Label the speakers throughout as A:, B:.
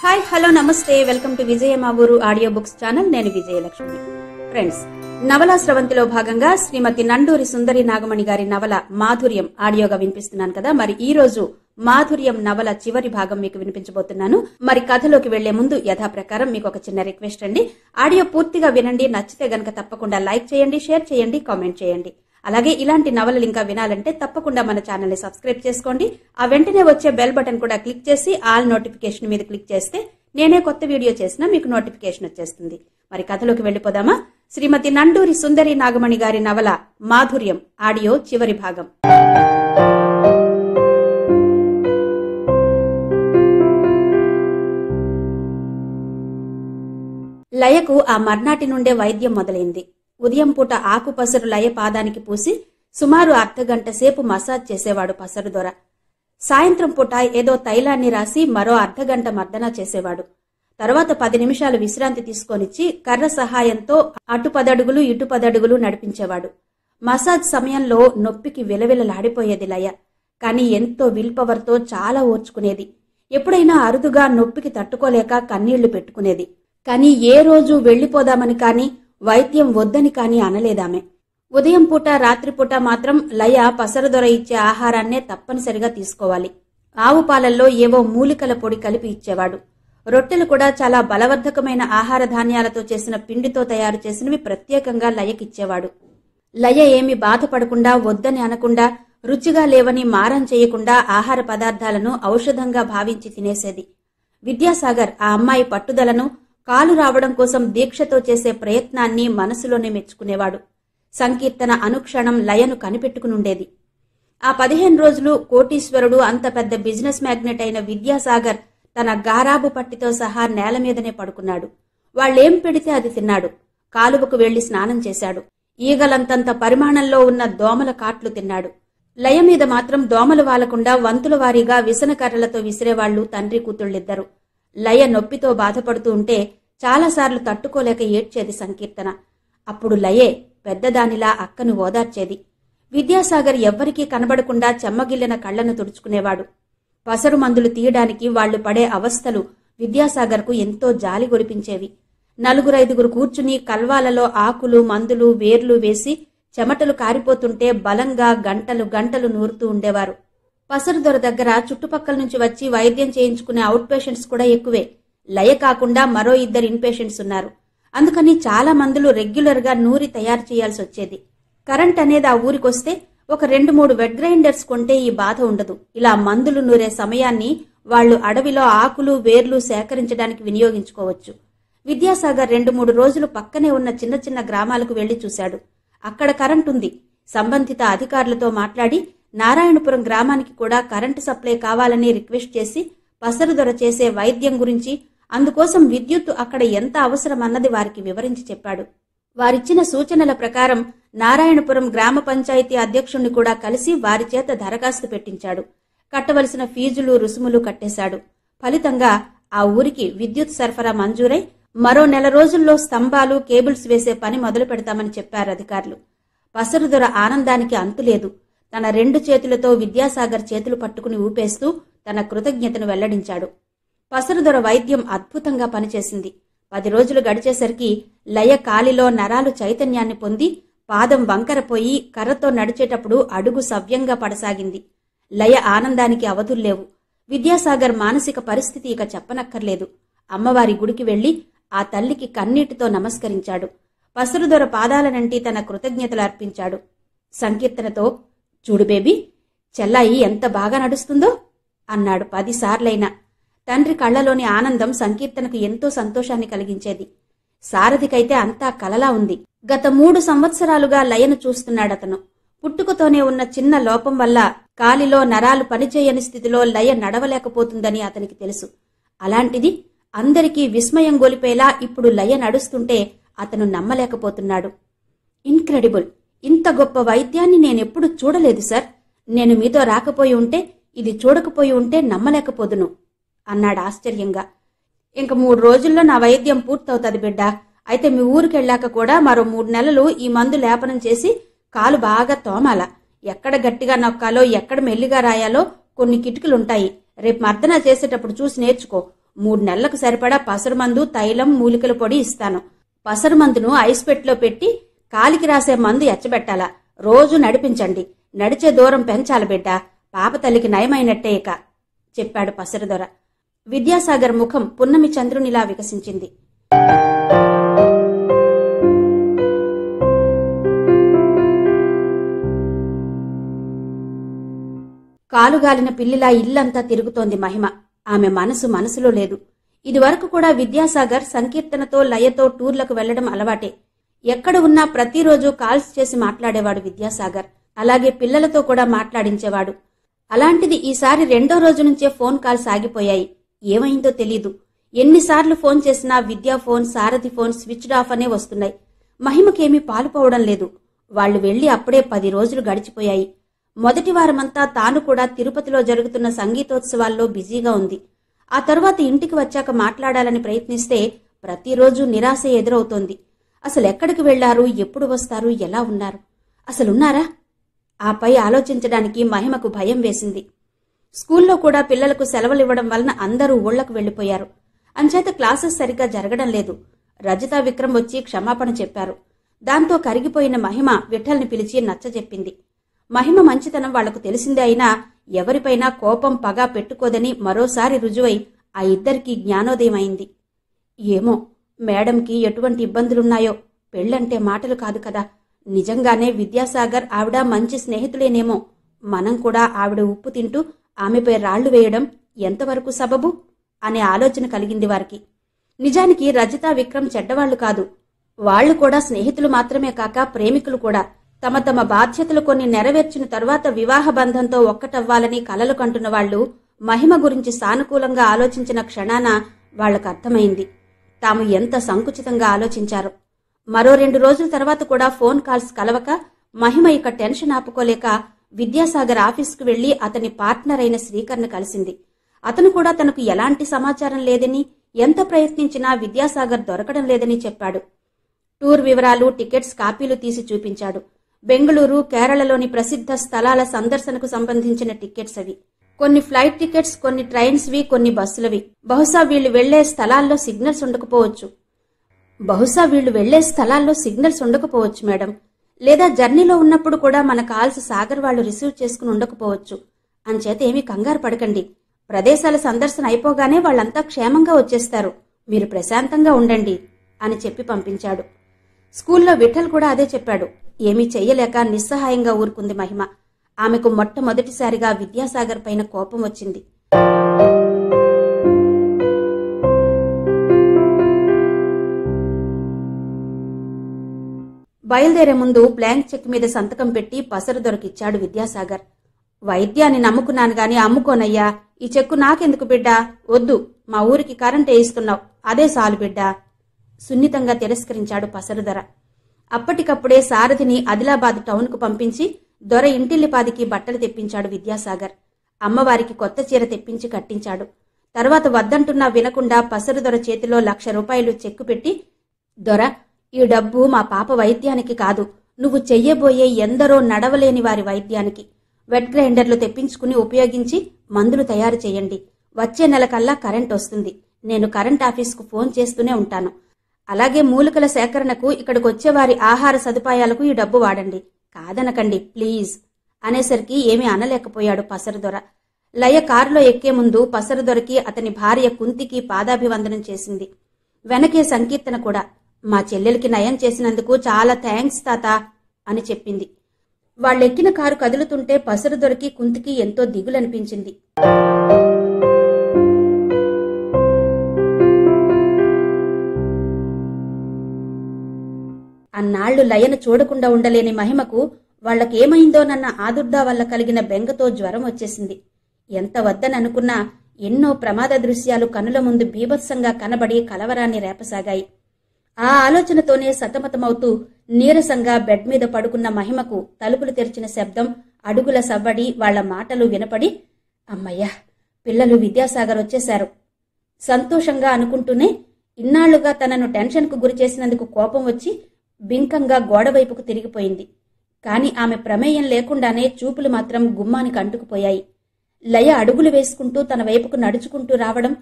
A: hi hello నమస్తే welcome to Vijaya మా ఊరు ఆడియో బుక్స్ ఛానల్ నేను విజయలక్ష్మి ఫ్రెండ్స్ నవల స్రవంతిలో భాగంగా శ్రీమతి నండూరి సుందరి నాగమణి గారి నవల మాధుర్యం ఆడియోగా వినిపిస్తున్నాను కదా మరి ఈ రోజు మాధుర్యం నవల చివరి భాగం మీకు వినిపించబోతున్నాను మరి కథలోకి వెళ్లే ముందు యథాప్రకారం మీకు ఒక చిన్న రిక్వెస్ట్ అండి ఆడియో పూర్తిగా వినండి నచ్చితే గనక తప్పకుండా లైక్ చేయండి షేర్ చేయండి కామెంట్ చేయండి అలాగే ఇలాంటి నవలలు ఇంకా వినాలంటే తప్పకుండా మన ఛానల్ని సబ్స్క్రైబ్ చేసుకోండి ఆ వెంటనే వచ్చే బెల్ బటన్ కూడా క్లిక్ చేసి ఆల్ నోటిఫికేషన్ మీద క్లిక్ చేస్తే నేనే కొత్త వీడియో చేసినా మీకు నోటిఫికేషన్ వచ్చేస్తుంది మరి కథలోకి వెళ్ళిపోదామా శ్రీమతి నండూరి సుందరి నాగమణి గారి నవల మాధుర్యం ఆడియో చివరి భాగం లయకు ఆ మర్నాటి నుండే వైద్యం మొదలైంది ఉదయం పూట ఆకు పసరు లయ పాదానికి పూసి సుమారు అర్ధగంట సేపు మసాజ్ చేసేవాడు పసరు దొర సాయంత్రం పూట ఏదో తైలాన్ని రాసి మరో అర్ధగంట మర్దన చేసేవాడు తర్వాత పది నిమిషాలు విశ్రాంతి తీసుకొనిచ్చి కర్ర సహాయంతో అటు పదడుగులు ఇటు పదడుగులు నడిపించేవాడు మసాజ్ సమయంలో నొప్పికి విలవిలలాడిపోయేది లయ కానీ ఎంతో విల్పవర్తో చాలా ఓర్చుకునేది ఎప్పుడైనా అరుదుగా నొప్పికి తట్టుకోలేక కన్నీళ్లు పెట్టుకునేది కానీ ఏ రోజు వెళ్ళిపోదామని కానీ వైద్యం వద్దని కాని అనలేదామె ఉదయం పూట రాత్రిపూట మాత్రం లయ పసరదొర ఇచ్చే ఆహారాన్నే తప్పనిసరిగా తీసుకోవాలి ఆవు పాలల్లో ఏవో మూలికల పొడి కలిపి ఇచ్చేవాడు రొట్టెలు కూడా చాలా బలవర్ధకమైన ఆహార ధాన్యాలతో చేసిన పిండితో తయారు చేసినవి ప్రత్యేకంగా లయకిచ్చేవాడు లయ ఏమి బాధపడకుండా వద్దని అనకుండా రుచిగా లేవని మారం చేయకుండా ఆహార పదార్థాలను ఔషధంగా భావించి తినేసేది విద్యాసాగర్ ఆ అమ్మాయి పట్టుదలను కాలు రావడం కోసం దీక్షతో చేసే ప్రయత్నాన్ని మనసులోనే మెచ్చుకునేవాడు సంకీర్తన అనుక్షణం లయను కనిపెట్టుకునుండేది ఆ పదిహేను రోజులు కోటీశ్వరుడు అంత పెద్ద బిజినెస్ మ్యాగ్నెట్ అయిన విద్యాసాగర్ తన గారాబు పట్టితో సహా నేల మీదనే పడుకున్నాడు వాళ్ళేం పెడితే అది తిన్నాడు కాలువకు వెళ్లి స్నానం చేశాడు ఈగలంతంత పరిమాణంలో ఉన్న దోమల కాట్లు తిన్నాడు లయ మీద మాత్రం దోమలు వాలకుండా వంతుల వారీగా విసనకర్రలతో విసిరేవాళ్లు తండ్రి కూతుళ్ళిద్దరు లయ నొప్పితో బాధపడుతూ ఉంటే చాలాసార్లు తట్టుకోలేక ఏడ్చేది సంకీర్తన అప్పుడు లయే పెద్దదానిలా అక్కను ఓదార్చేది విద్యాసాగర్ ఎవ్వరికీ కనబడకుండా చెమ్మగిల్లిన కళ్లను తుడుచుకునేవాడు పసరు మందులు తీయడానికి వాళ్లు పడే అవస్థలు విద్యాసాగర్కు ఎంతో జాలి గురిపించేవి నలుగురైదుగురు కూర్చుని కల్వాలలో ఆకులు మందులు వేర్లు వేసి చెమటలు కారిపోతుంటే బలంగా గంటలు గంటలు నూరుతూ ఉండేవారు పసరుదొర దగ్గర చుట్టుపక్కల నుంచి వచ్చి వైద్యం చేయించుకునే అవుట్ పేషెంట్స్ కూడా ఎక్కువే లయ కాకుండా మరో ఇద్దరు ఇన్పేషెంట్స్ ఉన్నారు అందుకని చాలా మందులు రెగ్యులర్గా నూరి తయారు చేయాల్సి వచ్చేది కరెంట్ అనేది ఆ ఊరికొస్తే ఒక రెండు మూడు వెడ్ గ్రైండర్స్ కొంటే ఈ బాధ ఉండదు ఇలా మందులు నూరే సమయాన్ని వాళ్లు అడవిలో ఆకులు వేర్లు సేకరించడానికి వినియోగించుకోవచ్చు విద్యాసాగర్ రెండు మూడు రోజులు పక్కనే ఉన్న చిన్న చిన్న గ్రామాలకు వెళ్లి చూశాడు అక్కడ కరెంటుంది సంబంధిత అధికారులతో మాట్లాడి నారాయణపురం గ్రామానికి కూడా కరెంటు సప్లై కావాలని రిక్వెస్ట్ చేసి పసరుదొర చేసే వైద్యం గురించి అందుకోసం విద్యుత్తు అక్కడ ఎంత అవసరమన్నది వారికి వివరించి చెప్పాడు వారిచ్చిన సూచనల ప్రకారం నారాయణపురం గ్రామ పంచాయతీ అధ్యక్షుణ్ణి కూడా కలిసి వారి చేత దరఖాస్తు పెట్టించాడు కట్టవలసిన ఫీజులు రుసుములు కట్టేశాడు ఫలితంగా ఆ ఊరికి విద్యుత్ సరఫరా మంజూరై మరో నెల రోజుల్లో స్తంభాలు కేబుల్స్ వేసే పని మొదలు పెడతామని చెప్పారు అధికారులు పసరుదొర ఆనందానికి అంతులేదు తన రెండు చేతులతో విద్యాసాగర్ చేతులు పట్టుకుని ఊపేస్తూ తన కృతజ్ఞతను వెల్లడించాడు పసరుదొర వైద్యం అద్భుతంగా పనిచేసింది పది రోజులు గడిచేసరికి లయ కాలిలో నరాలు చైతన్యాన్ని పొంది పాదం వంకరపోయి కర్రతో నడిచేటప్పుడు అడుగు సవ్యంగా పడసాగింది లయ ఆనందానికి అవధుల్లేవు విద్యాసాగర్ మానసిక పరిస్థితి ఇక చెప్పనక్కర్లేదు అమ్మవారి గుడికి వెళ్లి ఆ తల్లికి కన్నీటితో నమస్కరించాడు పసరుదొర పాదాలనంటి తన కృతజ్ఞతలు అర్పించాడు సంకీర్తనతో చూడు బేబీ చెల్లాయి ఎంత బాగా నడుస్తుందో అన్నాడు సార్లైన తండ్రి కళ్లలోని ఆనందం సంకీర్తనకు ఎంతో సంతోషాన్ని కలిగించేది సారథికైతే అంతా కలలా ఉంది గత మూడు సంవత్సరాలుగా లయను చూస్తున్నాడతను పుట్టుకతోనే ఉన్న చిన్న లోపం వల్ల కాలిలో నరాలు పనిచేయని స్థితిలో లయ నడవలేకపోతుందని అతనికి తెలుసు అలాంటిది అందరికీ విస్మయం గొలిపేలా ఇప్పుడు లయ నడుస్తుంటే అతను నమ్మలేకపోతున్నాడు ఇన్క్రెడిబుల్ ఇంత గొప్ప వైద్యాన్ని నేనెప్పుడు చూడలేదు సార్ నేను మీతో రాకపోయి ఉంటే ఇది చూడకపోయి ఉంటే నమ్మలేకపోదును అన్నాడు ఆశ్చర్యంగా ఇంక మూడు రోజుల్లో నా వైద్యం పూర్తవుతుంది బిడ్డ అయితే మీ ఊరికెళ్ళాక కూడా మరో మూడు నెలలు ఈ మందు లేపనం చేసి కాలు బాగా తోమాల ఎక్కడ గట్టిగా నొక్కాలో ఎక్కడ మెల్లిగా రాయాలో కొన్ని కిటికలుంటాయి రేపు మర్దన చేసేటప్పుడు చూసి నేర్చుకో మూడు నెలలకు సరిపడా పసరుమందు తైలం మూలికల పొడి ఇస్తాను పసరుమందును ఐస్ పెట్టిలో పెట్టి కాలికి రాసే మందు ఎచ్చబెట్టాలా రోజు నడిపించండి నడిచే దూరం పెంచాల బిడ్డ పాప తల్లికి నయమైనట్టే ఇక చెప్పాడు పసరదొర విద్యాసాగర్ ముఖం పున్నమి చంద్రునిలా వికసించింది కాలుగాలిన పిల్లిలా ఇల్లంతా తిరుగుతోంది మహిమ ఆమె మనసు మనసులో లేదు ఇదివరకు కూడా విద్యాసాగర్ సంకీర్తనతో లయతో టూర్లకు వెళ్లడం అలవాటే ఎక్కడ ఉన్నా ప్రతిరోజు కాల్స్ చేసి మాట్లాడేవాడు విద్యాసాగర్ అలాగే పిల్లలతో కూడా మాట్లాడించేవాడు అలాంటిది ఈసారి రెండో రోజు నుంచే ఫోన్ కాల్స్ ఆగిపోయాయి ఏమైందో తెలీదు ఎన్నిసార్లు ఫోన్ చేసినా Vidya phone Sarathi phone switched off అనే వస్తున్నాయి మహిమకేమీ పాలుపోవడం లేదు వాళ్లు వెళ్లి అప్పుడే పది రోజులు గడిచిపోయాయి మొదటి వారమంతా తాను కూడా తిరుపతిలో జరుగుతున్న సంగీతోత్సవాల్లో బిజీగా ఉంది ఆ తర్వాత ఇంటికి వచ్చాక మాట్లాడాలని ప్రయత్నిస్తే ప్రతిరోజు నిరాశ ఎదురవుతోంది అసలు ఎక్కడికి వెళ్లారు ఎప్పుడు వస్తారు ఎలా ఉన్నారు అసలున్నారా ఆపై ఆలోచించడానికి మహిమకు భయం వేసింది స్కూల్లో కూడా పిల్లలకు సెలవులివ్వడం వలన అందరూ ఊళ్లకు వెళ్లిపోయారు అంచేత క్లాసెస్ సరిగ్గా జరగడం లేదు రజిత విక్రమ్ వచ్చి క్షమాపణ చెప్పారు దాంతో కరిగిపోయిన మహిమ విఠల్ని పిలిచి నచ్చజెప్పింది మహిమ మంచితనం వాళ్లకు తెలిసిందే అయినా ఎవరిపైనా కోపం పగా పెట్టుకోదని మరోసారి రుజువై ఆ ఇద్దరికీ జ్ఞానోదయమైంది ఏమో మేడంకి ఎటువంటి ఇబ్బందులున్నాయో పెళ్ళంటే మాటలు కాదు కదా నిజంగానే విద్యాసాగర్ ఆవిడ మంచి స్నేహితులేనేమో మనం కూడా ఆవిడ ఉప్పు తింటూ ఆమెపై రాళ్లు వేయడం ఎంతవరకు సబబు అనే ఆలోచన కలిగింది వారికి నిజానికి రజిత విక్రమ్ చెడ్డవాళ్లు కాదు వాళ్లు కూడా స్నేహితులు మాత్రమే కాక ప్రేమికులు కూడా తమ తమ బాధ్యతలు కొన్ని నెరవేర్చిన తర్వాత వివాహ బంధంతో ఒక్కటవ్వాలని కలలు కంటున్న వాళ్లు మహిమ గురించి సానుకూలంగా ఆలోచించిన క్షణాన వాళ్లకు అర్థమైంది తాము ఎంత సంకుచితంగా ఆలోచించారు మరో రెండు రోజుల తర్వాత కూడా ఫోన్ కాల్స్ కలవక మహిమ ఇక టెన్షన్ ఆపుకోలేక విద్యాసాగర్ ఆఫీస్కు వెళ్లి అతని పార్ట్నర్ అయిన శ్రీకర్ను కలిసింది అతను కూడా తనకు ఎలాంటి సమాచారం లేదని ఎంత ప్రయత్నించినా విద్యాసాగర్ దొరకడం లేదని చెప్పాడు టూర్ వివరాలు టికెట్స్ కాపీలు తీసి చూపించాడు బెంగళూరు కేరళలోని ప్రసిద్ధ స్థలాల సందర్శనకు సంబంధించిన టికెట్స్ అవి కొన్ని ఫ్లైట్ టికెట్స్ కొన్ని ట్రైన్స్వి కొన్ని బస్సులవి బహుశా వీళ్ళు వెళ్లే స్థలాల్లో సిగ్నల్స్ ఉండకపోవచ్చు బహుశా వీళ్ళు వెళ్లే స్థలాల్లో సిగ్నల్స్ ఉండకపోవచ్చు మేడం లేదా జర్నీలో ఉన్నప్పుడు కూడా మన కాల్స్ సాగర్ వాళ్ళు రిసీవ్ చేసుకుని ఉండకపోవచ్చు అంచేత ఏమి కంగారు పడకండి ప్రదేశాల సందర్శన అయిపోగానే వాళ్ళంతా క్షేమంగా వచ్చేస్తారు మీరు ప్రశాంతంగా ఉండండి అని చెప్పి పంపించాడు స్కూల్లో విఠల్ కూడా అదే చెప్పాడు ఏమీ చెయ్యలేక నిస్సహాయంగా ఊరుకుంది మహిమ ఆమెకు మొట్టమొదటిసారిగా విద్యాసాగర్ పైన కోపం వచ్చింది బయలుదేరే ముందు బ్లాంక్ చెక్ మీద సంతకం పెట్టి పసరు దొరికిచ్చాడు విద్యాసాగర్ వైద్యాన్ని నమ్ముకున్నాను గాని అమ్ముకోనయ్యా ఈ చెక్కు నాకెందుకు బిడ్డా వద్దు మా ఊరికి కరెంట్ వేయిస్తున్నావు అదే సాలు బిడ్డా సున్నితంగా తిరస్కరించాడు పసరుధర అప్పటికప్పుడే సారథిని ఆదిలాబాద్ కు పంపించి దొర ఇంటిల్లిపాదికి బట్టలు తెప్పించాడు విద్యాసాగర్ అమ్మవారికి కొత్త చీర తెప్పించి కట్టించాడు తర్వాత వద్దంటున్నా వినకుండా పసరు దొర చేతిలో లక్ష రూపాయలు చెక్కు పెట్టి దొర ఈ డబ్బు మా పాప వైద్యానికి కాదు నువ్వు చెయ్యబోయే ఎందరో నడవలేని వారి వైద్యానికి వెట్ గ్రైండర్లు తెప్పించుకుని ఉపయోగించి మందులు తయారు చేయండి వచ్చే నెల కల్లా కరెంట్ వస్తుంది నేను కరెంట్ ఆఫీస్కు ఫోన్ చేస్తూనే ఉంటాను అలాగే మూలికల సేకరణకు ఇక్కడికి వారి ఆహార సదుపాయాలకు ఈ డబ్బు వాడండి కాదనకండి ప్లీజ్ అనేసరికి ఏమీ అనలేకపోయాడు పసరుదొర లయ కారులో ఎక్కే ముందు పసరుదొరకి అతని భార్య కుంతికి పాదాభివందనం చేసింది వెనకే సంకీర్తన కూడా మా చెల్లెలికి నయం చేసినందుకు చాలా థ్యాంక్స్ తాత అని చెప్పింది వాళ్ళెక్కిన కారు కదులుతుంటే దొరికి కుంతికి ఎంతో దిగులనిపించింది అన్నాళ్లు లయను చూడకుండా ఉండలేని మహిమకు వాళ్లకేమైందోనన్న ఆదుర్దా వల్ల కలిగిన బెంగతో జ్వరం వచ్చేసింది ఎంత వద్దననుకున్నా ఎన్నో ప్రమాద దృశ్యాలు కనుల ముందు బీభత్సంగా కనబడి కలవరాన్ని రేపసాగాయి ఆ ఆలోచనతోనే సతమతమవుతూ నీరసంగా బెడ్ మీద పడుకున్న మహిమకు తలుపులు తెరిచిన శబ్దం అడుగుల సవ్వడి వాళ్ల మాటలు వినపడి అమ్మయ్యా పిల్లలు విద్యాసాగర్ వచ్చేశారు సంతోషంగా అనుకుంటూనే ఇన్నాళ్లుగా తనను టెన్షన్కు గురిచేసినందుకు కోపం వచ్చి బింకంగా గోడవైపుకు తిరిగిపోయింది కాని ఆమె ప్రమేయం లేకుండానే చూపులు మాత్రం గుమ్మానికి అంటుకుపోయాయి లయ అడుగులు వేసుకుంటూ తన వైపుకు నడుచుకుంటూ రావడం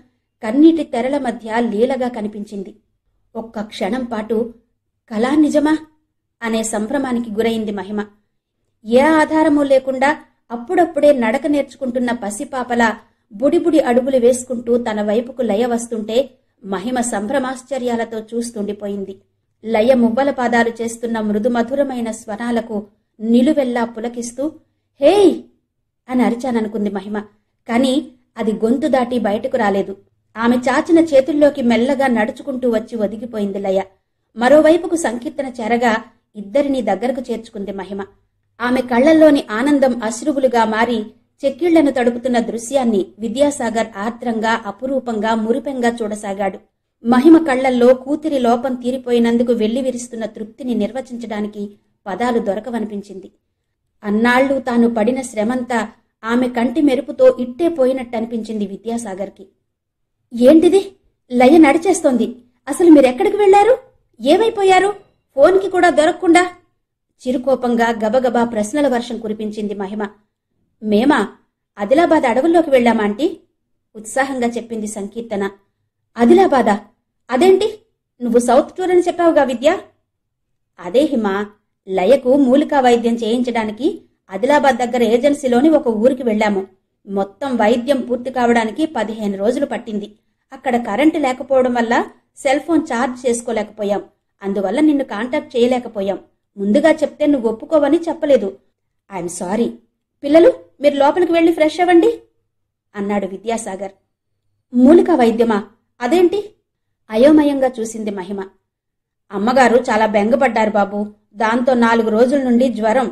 A: కన్నీటి తెరల మధ్య లీలగా కనిపించింది ఒక్క క్షణం పాటు కళా నిజమా అనే సంభ్రమానికి గురైంది మహిమ ఏ ఆధారమూ లేకుండా అప్పుడప్పుడే నడక నేర్చుకుంటున్న పసిపాపలా బుడిబుడి అడుగులు వేసుకుంటూ తన వైపుకు లయ వస్తుంటే మహిమ సంభ్రమాశ్చర్యాలతో చూస్తుండిపోయింది లయ మువ్వల పాదాలు చేస్తున్న మృదుమధురమైన స్వరాలకు నిలువెల్లా పులకిస్తూ హేయ్ అని అరిచాననుకుంది మహిమ కాని అది గొంతు దాటి బయటకు రాలేదు ఆమె చాచిన చేతుల్లోకి మెల్లగా నడుచుకుంటూ వచ్చి ఒదిగిపోయింది లయ మరోవైపుకు సంకీర్తన చెరగా ఇద్దరిని దగ్గరకు చేర్చుకుంది మహిమ ఆమె కళ్లల్లోని ఆనందం అశ్రువులుగా మారి చెక్కిళ్లను తడుపుతున్న దృశ్యాన్ని విద్యాసాగర్ ఆర్ద్రంగా అపురూపంగా మురిపెంగా చూడసాగాడు మహిమ కళ్లల్లో కూతురి లోపం తీరిపోయినందుకు వెళ్లి విరుస్తున్న తృప్తిని నిర్వచించడానికి పదాలు దొరకవనిపించింది అన్నాళ్ళు తాను పడిన శ్రమంతా ఆమె కంటి మెరుపుతో ఇట్టే పోయినట్టు అనిపించింది విద్యాసాగర్కి ఏంటిది లయ నడిచేస్తోంది అసలు మీరెక్కడికి వెళ్లారు ఏమైపోయారు ఫోన్కి కూడా దొరకకుండా చిరుకోపంగా గబగబా ప్రశ్నల వర్షం కురిపించింది మహిమ మేమా ఆదిలాబాద్ అడవుల్లోకి ఆంటీ ఉత్సాహంగా చెప్పింది సంకీర్తన ఆదిలాబాదా అదేంటి నువ్వు సౌత్ టూర్ అని చెప్పావుగా విద్య అదే హిమ లయకు మూలికా వైద్యం చేయించడానికి ఆదిలాబాద్ దగ్గర ఏజెన్సీలోని ఒక ఊరికి వెళ్ళాము మొత్తం వైద్యం పూర్తి కావడానికి పదిహేను రోజులు పట్టింది అక్కడ కరెంటు లేకపోవడం వల్ల సెల్ ఫోన్ ఛార్జ్ చేసుకోలేకపోయాం అందువల్ల నిన్ను కాంటాక్ట్ చేయలేకపోయాం ముందుగా చెప్తే నువ్వు ఒప్పుకోవని చెప్పలేదు ఐఎమ్ సారీ పిల్లలు మీరు లోపలికి వెళ్ళి ఫ్రెష్ అవ్వండి అన్నాడు విద్యాసాగర్ మూలిక వైద్యమా అదేంటి అయోమయంగా చూసింది మహిమ అమ్మగారు చాలా బెంగపడ్డారు బాబు దాంతో నాలుగు రోజుల నుండి జ్వరం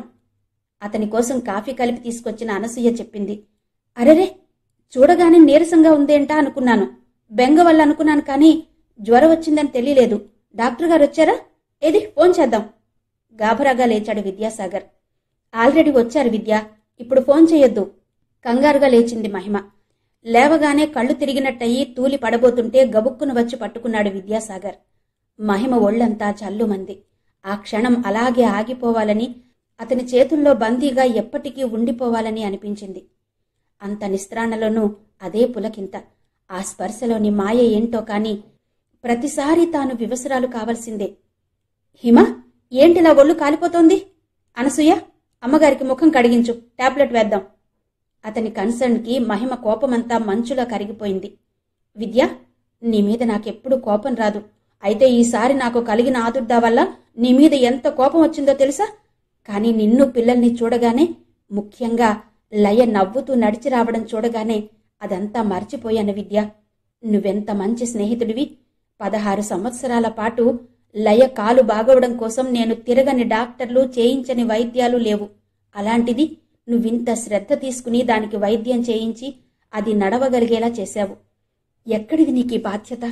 A: అతని కోసం కాఫీ కలిపి తీసుకొచ్చిన అనసూయ చెప్పింది అరెరే చూడగానే నీరసంగా ఉందేంటా అనుకున్నాను బెంగ వల్ల అనుకున్నాను కానీ జ్వరం వచ్చిందని తెలియలేదు డాక్టర్ గారు వచ్చారా ఏది ఫోన్ చేద్దాం గాభరాగా లేచాడు విద్యాసాగర్ ఆల్రెడీ వచ్చారు విద్య ఇప్పుడు ఫోన్ చేయొద్దు కంగారుగా లేచింది మహిమ లేవగానే కళ్ళు తిరిగినట్టయి తూలి పడబోతుంటే గబుక్కును వచ్చి పట్టుకున్నాడు విద్యాసాగర్ మహిమ ఒళ్లంతా చల్లుమంది ఆ క్షణం అలాగే ఆగిపోవాలని అతని చేతుల్లో బందీగా ఎప్పటికీ ఉండిపోవాలని అనిపించింది అంత నిస్త్రాణలోనూ అదే పులకింత ఆ స్పర్శలోని మాయ ఏంటో కాని ప్రతిసారి తాను వివసరాలు కావలసిందే హిమ నా ఒళ్ళు కాలిపోతోంది అనసూయ అమ్మగారికి ముఖం కడిగించు టాబ్లెట్ వేద్దాం అతని కన్సర్న్కి మహిమ కోపమంతా మంచులా కరిగిపోయింది విద్య నీ మీద నాకెప్పుడు కోపం రాదు అయితే ఈసారి నాకు కలిగిన ఆదుర్దా వల్ల నీ మీద ఎంత కోపం వచ్చిందో తెలుసా కానీ నిన్ను పిల్లల్ని చూడగానే ముఖ్యంగా లయ నవ్వుతూ నడిచి రావడం చూడగానే అదంతా మర్చిపోయాను విద్య నువ్వెంత మంచి స్నేహితుడివి పదహారు సంవత్సరాల పాటు లయ కాలు బాగవడం కోసం నేను తిరగని డాక్టర్లు చేయించని వైద్యాలు లేవు అలాంటిది నువ్వింత శ్రద్ధ తీసుకుని దానికి వైద్యం చేయించి అది నడవగలిగేలా చేశావు ఎక్కడిది నీకు బాధ్యత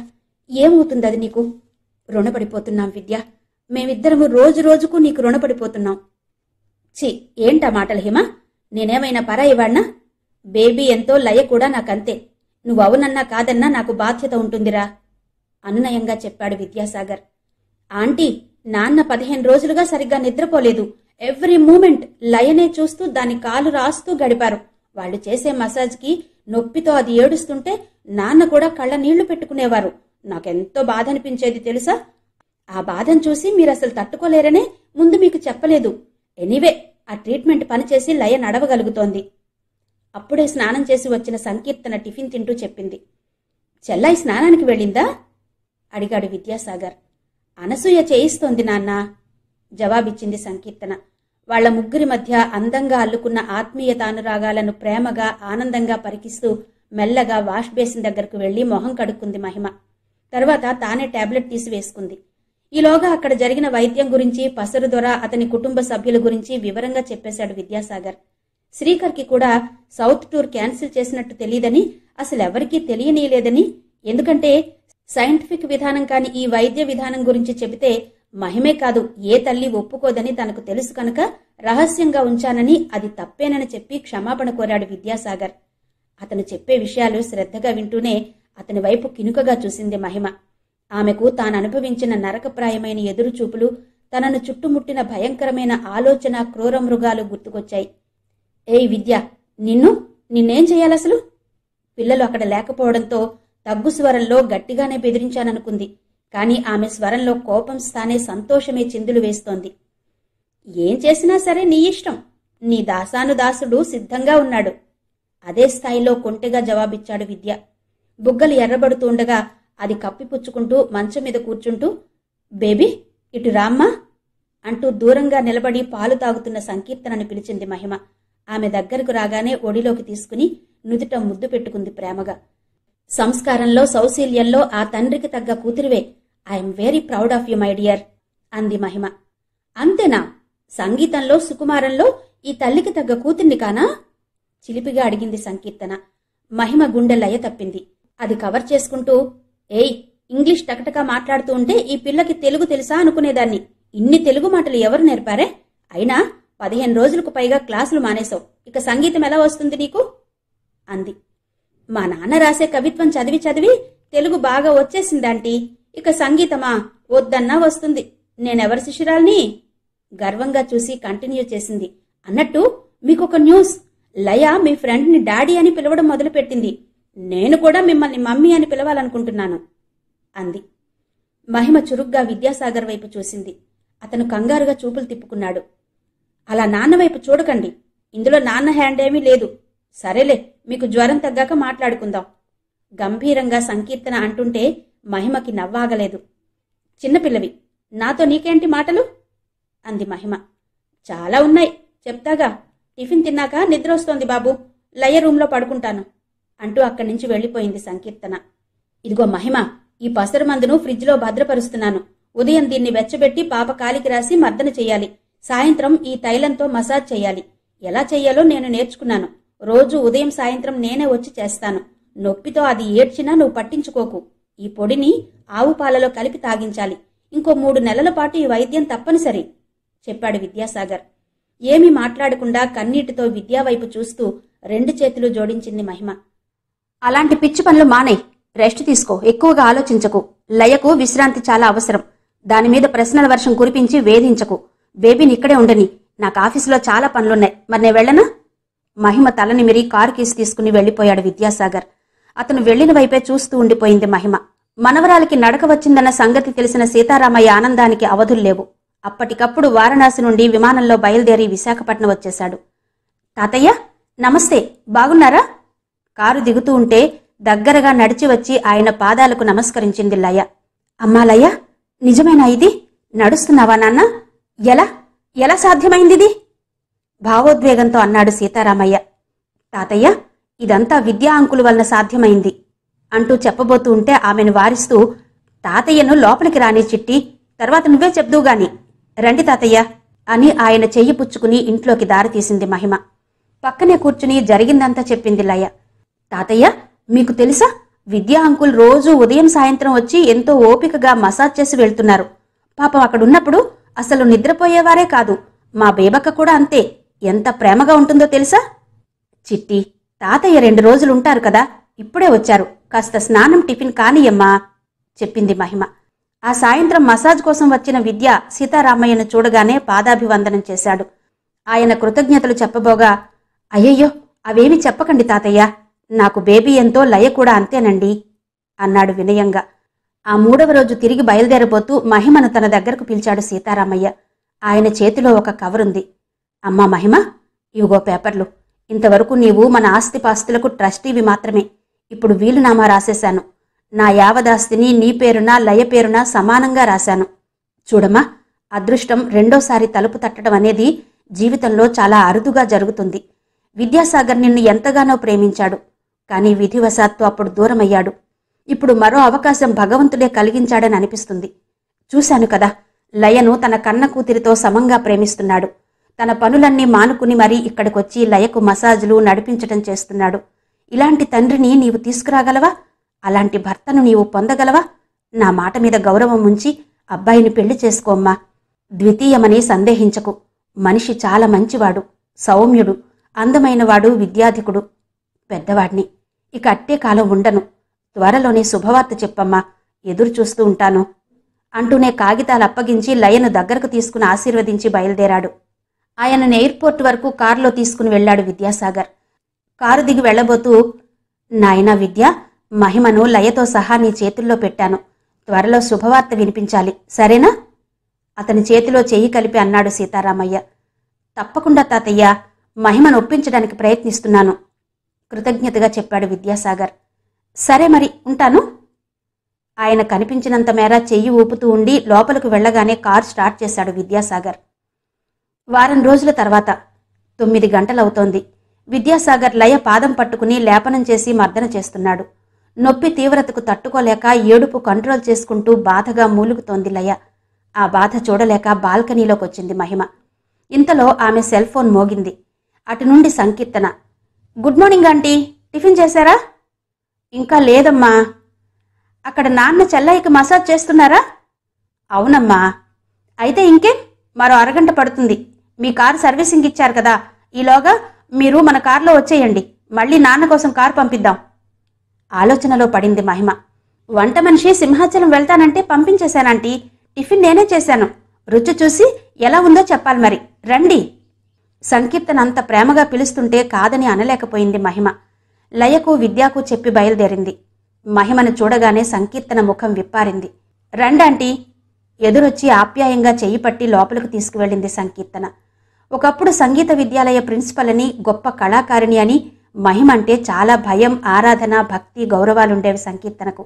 A: ఏమవుతుంది అది నీకు రుణపడిపోతున్నాం విద్య మేమిద్దరము రోజు రోజుకు నీకు రుణపడిపోతున్నాం ఛీ ఏంటా మాటలు హిమ నేనేమైనా పరాయివాణ్ణా బేబీ ఎంతో లయ కూడా నాకంతే నువ్వవునన్నా కాదన్నా నాకు బాధ్యత ఉంటుందిరా అనునయంగా చెప్పాడు విద్యాసాగర్ ఆంటీ నాన్న పదిహేను రోజులుగా సరిగ్గా నిద్రపోలేదు ఎవ్రీ మూమెంట్ లయనే చూస్తూ దాని కాలు రాస్తూ గడిపారు వాళ్ళు చేసే మసాజ్కి నొప్పితో అది ఏడుస్తుంటే నాన్న కూడా కళ్ళ నీళ్లు పెట్టుకునేవారు నాకెంతో బాధ అనిపించేది తెలుసా ఆ బాధను చూసి మీరు అసలు తట్టుకోలేరనే ముందు మీకు చెప్పలేదు ఎనీవే ఆ ట్రీట్మెంట్ పనిచేసి లయ నడవగలుగుతోంది అప్పుడే స్నానం చేసి వచ్చిన సంకీర్తన టిఫిన్ తింటూ చెప్పింది చెల్లాయి స్నానానికి వెళ్ళిందా అడిగాడు విద్యాసాగర్ అనసూయ చేయిస్తోంది నాన్న జవాబిచ్చింది సంకీర్తన వాళ్ల ముగ్గురి మధ్య అందంగా అల్లుకున్న ఆత్మీయతానురాగాలను ప్రేమగా ఆనందంగా పరికిస్తూ మెల్లగా వాష్ బేసిన్ దగ్గరకు వెళ్లి మొహం కడుక్కుంది మహిమ తర్వాత తానే టాబ్లెట్ తీసి వేసుకుంది ఈలోగా అక్కడ జరిగిన వైద్యం గురించి పసరు దొర అతని కుటుంబ సభ్యుల గురించి వివరంగా చెప్పేశాడు విద్యాసాగర్ శ్రీకర్కి కూడా సౌత్ టూర్ క్యాన్సిల్ చేసినట్టు తెలియదని అసలు ఎవరికీ తెలియనీయలేదని ఎందుకంటే సైంటిఫిక్ విధానం కాని ఈ వైద్య విధానం గురించి చెబితే మహిమే కాదు ఏ తల్లి ఒప్పుకోదని తనకు తెలుసు కనుక రహస్యంగా ఉంచానని అది తప్పేనని చెప్పి క్షమాపణ కోరాడు విద్యాసాగర్ అతను చెప్పే విషయాలు శ్రద్ధగా వింటూనే అతని వైపు కినుకగా చూసింది మహిమ ఆమెకు తాను అనుభవించిన నరకప్రాయమైన ఎదురుచూపులు తనను చుట్టుముట్టిన భయంకరమైన ఆలోచన క్రూర మృగాలు గుర్తుకొచ్చాయి ఏయ్ విద్య నిన్ను నిన్నేం చేయాలసలు పిల్లలు అక్కడ లేకపోవడంతో తగ్గు స్వరంలో గట్టిగానే బెదిరించాననుకుంది కాని ఆమె స్వరంలో కోపం స్థానే సంతోషమే చిందులు వేస్తోంది ఏం చేసినా సరే నీ ఇష్టం నీ దాసానుదాసుడు సిద్ధంగా ఉన్నాడు అదే స్థాయిలో కొంటెగా జవాబిచ్చాడు విద్య బుగ్గలు ఎర్రబడుతుండగా అది కప్పిపుచ్చుకుంటూ మంచం మీద కూర్చుంటూ బేబీ ఇటు రామ్మా అంటూ దూరంగా నిలబడి పాలు తాగుతున్న సంకీర్తనను పిలిచింది మహిమ ఆమె దగ్గరకు రాగానే ఒడిలోకి తీసుకుని నుదుట ముద్దు పెట్టుకుంది ప్రేమగా సంస్కారంలో సౌశీల్యంలో ఆ తండ్రికి తగ్గ కూతురివే I'm very proud of you my dear అంది మహిమ అంతేనా సంగీతంలో సుకుమారంలో ఈ తల్లికి తగ్గ కూతుర్ని కానా చిలిపిగా అడిగింది సంకీర్తన మహిమ గుండె లయ తప్పింది అది కవర్ చేసుకుంటూ ఏయ్ ఇంగ్లీష్ టకటకా మాట్లాడుతూ ఉంటే ఈ పిల్లకి తెలుగు తెలుసా అనుకునేదాన్ని ఇన్ని తెలుగు మాటలు ఎవరు నేర్పారే అయినా పదిహేను రోజులకు పైగా క్లాసులు మానేశావు ఇక సంగీతం ఎలా వస్తుంది నీకు అంది మా నాన్న రాసే కవిత్వం చదివి చదివి తెలుగు బాగా వచ్చేసిందాంటీ ఇక సంగీతమా వద్దన్నా వస్తుంది నేనెవరి శిశురాల్ని గర్వంగా చూసి కంటిన్యూ చేసింది అన్నట్టు మీకొక న్యూస్ లయ మీ ఫ్రెండ్ని డాడీ అని పిలవడం మొదలుపెట్టింది నేను కూడా మిమ్మల్ని మమ్మీ అని పిలవాలనుకుంటున్నాను అంది మహిమ చురుగ్గా విద్యాసాగర్ వైపు చూసింది అతను కంగారుగా చూపులు తిప్పుకున్నాడు అలా నాన్న వైపు చూడకండి ఇందులో నాన్న హ్యాండ్ ఏమీ లేదు సరేలే మీకు జ్వరం తగ్గాక మాట్లాడుకుందాం గంభీరంగా సంకీర్తన అంటుంటే మహిమకి నవ్వాగలేదు చిన్నపిల్లవి నాతో నీకేంటి మాటలు అంది మహిమ చాలా ఉన్నాయి చెప్తాగా టిఫిన్ తిన్నాక నిద్రొస్తోంది బాబు లయ రూమ్లో పడుకుంటాను అంటూ అక్కడి నుంచి వెళ్ళిపోయింది సంకీర్తన ఇదిగో మహిమ ఈ పసరు మందును ఫ్రిడ్జ్లో భద్రపరుస్తున్నాను ఉదయం దీన్ని వెచ్చబెట్టి పాప కాలికి రాసి మర్దన చేయాలి సాయంత్రం ఈ తైలంతో మసాజ్ చేయాలి ఎలా చేయాలో నేను నేర్చుకున్నాను రోజు ఉదయం సాయంత్రం నేనే వచ్చి చేస్తాను నొప్పితో అది ఏడ్చినా నువ్వు పట్టించుకోకు ఈ పొడిని ఆవు పాలలో కలిపి తాగించాలి ఇంకో మూడు నెలల పాటు ఈ వైద్యం తప్పనిసరి చెప్పాడు విద్యాసాగర్ ఏమి మాట్లాడకుండా కన్నీటితో విద్యా వైపు చూస్తూ రెండు చేతులు జోడించింది మహిమ అలాంటి పిచ్చి పనులు మానే రెస్ట్ తీసుకో ఎక్కువగా ఆలోచించకు లయకు విశ్రాంతి చాలా అవసరం దానిమీద ప్రశ్నల వర్షం కురిపించి వేధించకు బేబీని ఇక్కడే ఉండని నాకు ఆఫీసులో చాలా పనులున్నాయి మరి నేను వెళ్ళనా మహిమ తలని మిరి కారు కీసి తీసుకుని వెళ్ళిపోయాడు విద్యాసాగర్ అతను వెళ్లిన వైపే చూస్తూ ఉండిపోయింది మహిమ మనవరాలకి నడక వచ్చిందన్న సంగతి తెలిసిన సీతారామయ్య ఆనందానికి అవధుల్లేవు అప్పటికప్పుడు వారణాసి నుండి విమానంలో బయలుదేరి విశాఖపట్నం వచ్చేశాడు తాతయ్య నమస్తే బాగున్నారా కారు దిగుతూ ఉంటే దగ్గరగా నడిచి వచ్చి ఆయన పాదాలకు నమస్కరించింది లయ అమ్మా లయ నిజమేనా ఇది నడుస్తున్నావా నాన్న ఎలా ఎలా సాధ్యమైంది భావోద్వేగంతో అన్నాడు సీతారామయ్య తాతయ్య ఇదంతా విద్యా అంకులు వలన సాధ్యమైంది అంటూ చెప్పబోతూ ఉంటే ఆమెను వారిస్తూ తాతయ్యను లోపలికి రాని చిట్టి తర్వాత నువ్వే చెప్దూ గాని రండి తాతయ్య అని ఆయన చెయ్యి పుచ్చుకుని ఇంట్లోకి దారి తీసింది మహిమ పక్కనే కూర్చుని జరిగిందంతా చెప్పింది లయ తాతయ్య మీకు తెలుసా విద్యా అంకుల్ రోజూ ఉదయం సాయంత్రం వచ్చి ఎంతో ఓపికగా మసాజ్ చేసి వెళ్తున్నారు పాపం అక్కడున్నప్పుడు అసలు నిద్రపోయేవారే కాదు మా బేబక్క కూడా అంతే ఎంత ప్రేమగా ఉంటుందో తెలుసా చిట్టి తాతయ్య రెండు రోజులుంటారు కదా ఇప్పుడే వచ్చారు కాస్త స్నానం టిఫిన్ కానియమ్మా చెప్పింది మహిమ ఆ సాయంత్రం మసాజ్ కోసం వచ్చిన విద్య సీతారామయ్యను చూడగానే పాదాభివందనం చేశాడు ఆయన కృతజ్ఞతలు చెప్పబోగా అయ్యయ్యో అవేమి చెప్పకండి తాతయ్య నాకు బేబీ ఎంతో లయ కూడా అంతేనండి అన్నాడు వినయంగా ఆ మూడవ రోజు తిరిగి బయలుదేరబోతూ మహిమను తన దగ్గరకు పిలిచాడు సీతారామయ్య ఆయన చేతిలో ఒక కవరుంది ఉంది అమ్మా మహిమ ఇవిగో పేపర్లు ఇంతవరకు నీవు మన ఆస్తిపాస్తులకు ట్రస్టీవి మాత్రమే ఇప్పుడు వీలునామా రాసేశాను నా యావదాస్తిని నీ పేరున లయ పేరున సమానంగా రాశాను చూడమా అదృష్టం రెండోసారి తలుపు తట్టడం అనేది జీవితంలో చాలా అరుదుగా జరుగుతుంది విద్యాసాగర్ నిన్ను ఎంతగానో ప్రేమించాడు కానీ విధివశాత్తు అప్పుడు దూరమయ్యాడు ఇప్పుడు మరో అవకాశం భగవంతుడే కలిగించాడని అనిపిస్తుంది చూశాను కదా లయను తన కన్న కూతురితో సమంగా ప్రేమిస్తున్నాడు తన పనులన్నీ మానుకుని మరీ ఇక్కడికొచ్చి లయకు మసాజ్లు నడిపించటం చేస్తున్నాడు ఇలాంటి తండ్రిని నీవు తీసుకురాగలవా అలాంటి భర్తను నీవు పొందగలవా నా మాట మీద గౌరవం ఉంచి అబ్బాయిని పెళ్లి చేసుకోమ్మా ద్వితీయమని సందేహించకు మనిషి చాలా మంచివాడు సౌమ్యుడు అందమైనవాడు విద్యాధికుడు పెద్దవాడిని ఇక అట్టే కాలం ఉండను త్వరలోనే శుభవార్త చెప్పమ్మా ఎదురు చూస్తూ ఉంటాను అంటూనే కాగితాలు అప్పగించి లయను దగ్గరకు తీసుకుని ఆశీర్వదించి బయలుదేరాడు ఆయనను ఎయిర్పోర్ట్ వరకు కారులో తీసుకుని వెళ్లాడు విద్యాసాగర్ కారు దిగి వెళ్ళబోతూ నాయన విద్య మహిమను లయతో సహా నీ చేతుల్లో పెట్టాను త్వరలో శుభవార్త వినిపించాలి సరేనా అతని చేతిలో చెయ్యి కలిపి అన్నాడు సీతారామయ్య తప్పకుండా తాతయ్య మహిమను ఒప్పించడానికి ప్రయత్నిస్తున్నాను కృతజ్ఞతగా చెప్పాడు విద్యాసాగర్ సరే మరి ఉంటాను ఆయన కనిపించినంత మేర చెయ్యి ఊపుతూ ఉండి లోపలకు వెళ్లగానే కారు స్టార్ట్ చేశాడు విద్యాసాగర్ వారం రోజుల తర్వాత తొమ్మిది గంటలవుతోంది విద్యాసాగర్ లయ పాదం పట్టుకుని లేపనం చేసి మర్దన చేస్తున్నాడు నొప్పి తీవ్రతకు తట్టుకోలేక ఏడుపు కంట్రోల్ చేసుకుంటూ బాధగా మూలుగుతోంది లయ ఆ బాధ చూడలేక బాల్కనీలోకి వచ్చింది మహిమ ఇంతలో ఆమె సెల్ ఫోన్ మోగింది అటు నుండి సంకీర్తన గుడ్ మార్నింగ్ ఆంటీ టిఫిన్ చేశారా ఇంకా లేదమ్మా అక్కడ నాన్న చెల్లయ్యకి మసాజ్ చేస్తున్నారా అవునమ్మా అయితే ఇంకేం మరో అరగంట పడుతుంది మీ కారు సర్వీసింగ్ ఇచ్చారు కదా ఈలోగా మీరు మన కారులో వచ్చేయండి మళ్ళీ నాన్న కోసం కారు పంపిద్దాం ఆలోచనలో పడింది మహిమ వంట మనిషి సింహాచలం వెళ్తానంటే పంపించేశానంటీ టిఫిన్ నేనే చేశాను రుచి చూసి ఎలా ఉందో చెప్పాలి మరి రండి సంకీర్తన అంత ప్రేమగా పిలుస్తుంటే కాదని అనలేకపోయింది మహిమ లయకు విద్యాకు చెప్పి బయలుదేరింది మహిమను చూడగానే సంకీర్తన ముఖం విప్పారింది రండి ఆంటీ ఎదురొచ్చి ఆప్యాయంగా చెయ్యి పట్టి లోపలికి తీసుకువెళ్ళింది సంకీర్తన ఒకప్పుడు సంగీత విద్యాలయ ప్రిన్సిపల్ అని గొప్ప కళాకారిణి అని మహిమంటే చాలా భయం ఆరాధన భక్తి గౌరవాలుండేవి సంకీర్తనకు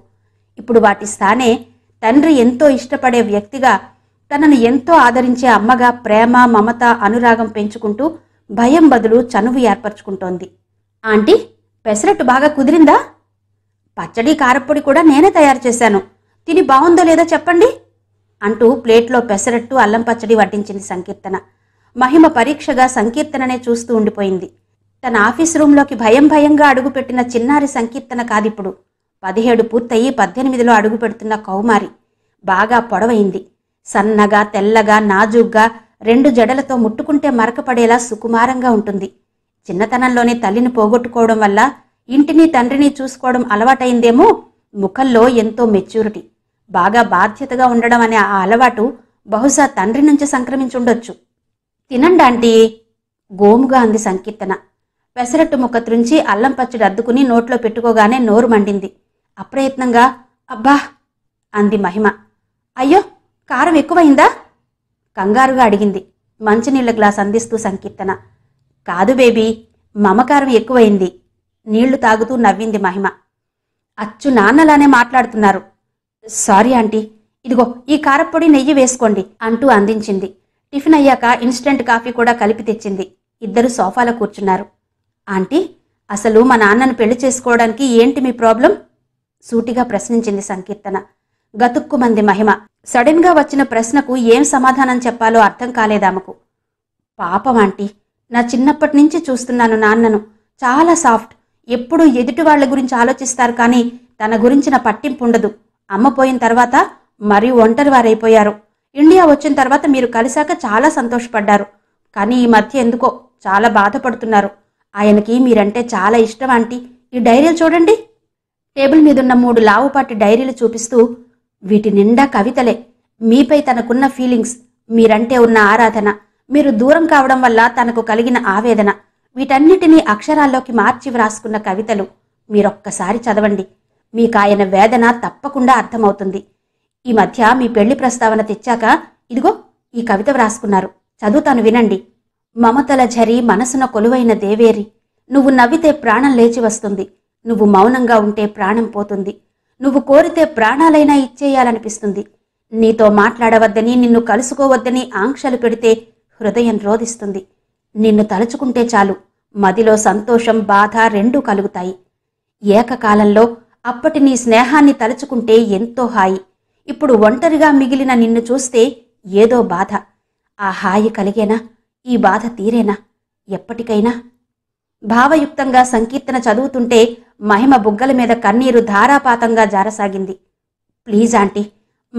A: ఇప్పుడు వాటి స్థానే తండ్రి ఎంతో ఇష్టపడే వ్యక్తిగా తనను ఎంతో ఆదరించే అమ్మగా ప్రేమ మమత అనురాగం పెంచుకుంటూ భయం బదులు చనువు ఏర్పరచుకుంటోంది ఆంటీ పెసరట్టు బాగా కుదిరిందా పచ్చడి కారప్పొడి కూడా నేనే తయారు చేశాను తిని బాగుందో లేదో చెప్పండి అంటూ ప్లేట్లో పెసరట్టు అల్లం పచ్చడి వడ్డించింది సంకీర్తన మహిమ పరీక్షగా సంకీర్తననే చూస్తూ ఉండిపోయింది తన ఆఫీస్ రూంలోకి భయం భయంగా అడుగుపెట్టిన చిన్నారి సంకీర్తన కాదిప్పుడు పదిహేడు పూర్తయి పద్దెనిమిదిలో అడుగు పెడుతున్న కౌమారి బాగా పొడవైంది సన్నగా తెల్లగా నాజూగ్గా రెండు జడలతో ముట్టుకుంటే మరకపడేలా సుకుమారంగా ఉంటుంది చిన్నతనంలోనే తల్లిని పోగొట్టుకోవడం వల్ల ఇంటిని తండ్రిని చూసుకోవడం అలవాటైందేమో ముఖంలో ఎంతో మెచ్యూరిటీ బాగా బాధ్యతగా ఉండడం అనే ఆ అలవాటు బహుశా తండ్రి నుంచి సంక్రమించుండొచ్చు తినండి ఆంటీ గోముగా అంది సంకీర్తన పెసరట్టు ముక్క త్రుంచి అల్లం పచ్చడి అద్దుకుని నోట్లో పెట్టుకోగానే నోరు మండింది అప్రయత్నంగా అబ్బా అంది మహిమ అయ్యో కారం ఎక్కువైందా కంగారుగా అడిగింది మంచినీళ్ళ గ్లాస్ అందిస్తూ సంకీర్తన కాదు బేబీ మమకారం ఎక్కువైంది నీళ్లు తాగుతూ నవ్వింది మహిమ అచ్చు నాన్నలానే మాట్లాడుతున్నారు సారీ ఆంటీ ఇదిగో ఈ కారపొడి నెయ్యి వేసుకోండి అంటూ అందించింది టిఫిన్ అయ్యాక ఇన్స్టెంట్ కాఫీ కూడా కలిపి తెచ్చింది ఇద్దరు సోఫాలో కూర్చున్నారు ఆంటీ అసలు మా నాన్నను పెళ్లి చేసుకోవడానికి ఏంటి మీ ప్రాబ్లం సూటిగా ప్రశ్నించింది సంకీర్తన గతుక్కుమంది మహిమ సడన్గా వచ్చిన ప్రశ్నకు ఏం సమాధానం చెప్పాలో అర్థం కాలేదామకు పాపం ఆంటీ నా చిన్నప్పటి నుంచి చూస్తున్నాను నాన్నను చాలా సాఫ్ట్ ఎప్పుడూ ఎదుటి వాళ్ల గురించి ఆలోచిస్తారు కానీ తన గురించిన పట్టింపు ఉండదు అమ్మ పోయిన తర్వాత మరీ వారైపోయారు ఇండియా వచ్చిన తర్వాత మీరు కలిశాక చాలా సంతోషపడ్డారు కానీ ఈ మధ్య ఎందుకో చాలా బాధపడుతున్నారు ఆయనకి మీరంటే చాలా ఇష్టం ఆంటీ ఈ డైరీలు చూడండి టేబుల్ మీదున్న మూడు లావుపాటి డైరీలు చూపిస్తూ వీటి నిండా కవితలే మీపై తనకున్న ఫీలింగ్స్ మీరంటే ఉన్న ఆరాధన మీరు దూరం కావడం వల్ల తనకు కలిగిన ఆవేదన వీటన్నిటినీ అక్షరాల్లోకి మార్చి వ్రాసుకున్న కవితలు మీరొక్కసారి చదవండి మీకు ఆయన వేదన తప్పకుండా అర్థమవుతుంది ఈ మధ్య మీ పెళ్లి ప్రస్తావన తెచ్చాక ఇదిగో ఈ కవిత వ్రాసుకున్నారు చదువుతాను వినండి మమతల ఝరి మనసున కొలువైన దేవేరి నువ్వు నవ్వితే ప్రాణం లేచి వస్తుంది నువ్వు మౌనంగా ఉంటే ప్రాణం పోతుంది నువ్వు కోరితే ప్రాణాలైనా ఇచ్చేయాలనిపిస్తుంది నీతో మాట్లాడవద్దని నిన్ను కలుసుకోవద్దని ఆంక్షలు పెడితే హృదయం రోధిస్తుంది నిన్ను తలుచుకుంటే చాలు మదిలో సంతోషం బాధ రెండూ కలుగుతాయి ఏకకాలంలో అప్పటి నీ స్నేహాన్ని తలుచుకుంటే ఎంతో హాయి ఇప్పుడు ఒంటరిగా మిగిలిన నిన్ను చూస్తే ఏదో బాధ ఆ హాయి కలిగేనా ఈ బాధ తీరేనా ఎప్పటికైనా భావయుక్తంగా సంకీర్తన చదువుతుంటే మహిమ బుగ్గల మీద కన్నీరు ధారాపాతంగా జారసాగింది ప్లీజ్ ఆంటీ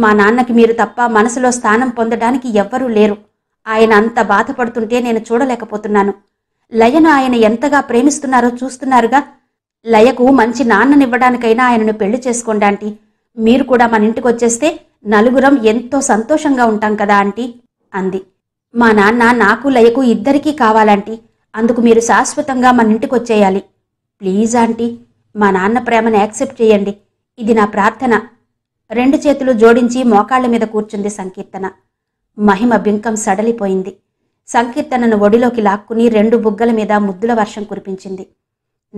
A: మా నాన్నకి మీరు తప్ప మనసులో స్థానం పొందడానికి ఎవ్వరూ లేరు ఆయన అంత బాధపడుతుంటే నేను చూడలేకపోతున్నాను లయను ఆయన ఎంతగా ప్రేమిస్తున్నారో చూస్తున్నారుగా లయకు మంచి నాన్ననివ్వడానికైనా ఆయనను పెళ్లి చేసుకోండి ఆంటీ మీరు కూడా మన ఇంటికి వచ్చేస్తే నలుగురం ఎంతో సంతోషంగా ఉంటాం కదా ఆంటీ అంది మా నాన్న నాకు లయకు ఇద్దరికీ కావాలంటీ అందుకు మీరు శాశ్వతంగా మన ఇంటికి వచ్చేయాలి ప్లీజ్ ఆంటీ మా నాన్న ప్రేమను యాక్సెప్ట్ చేయండి ఇది నా ప్రార్థన రెండు చేతులు జోడించి మోకాళ్ల మీద కూర్చుంది సంకీర్తన మహిమ బింకం సడలిపోయింది సంకీర్తనను ఒడిలోకి లాక్కుని రెండు బుగ్గల మీద ముద్దుల వర్షం కురిపించింది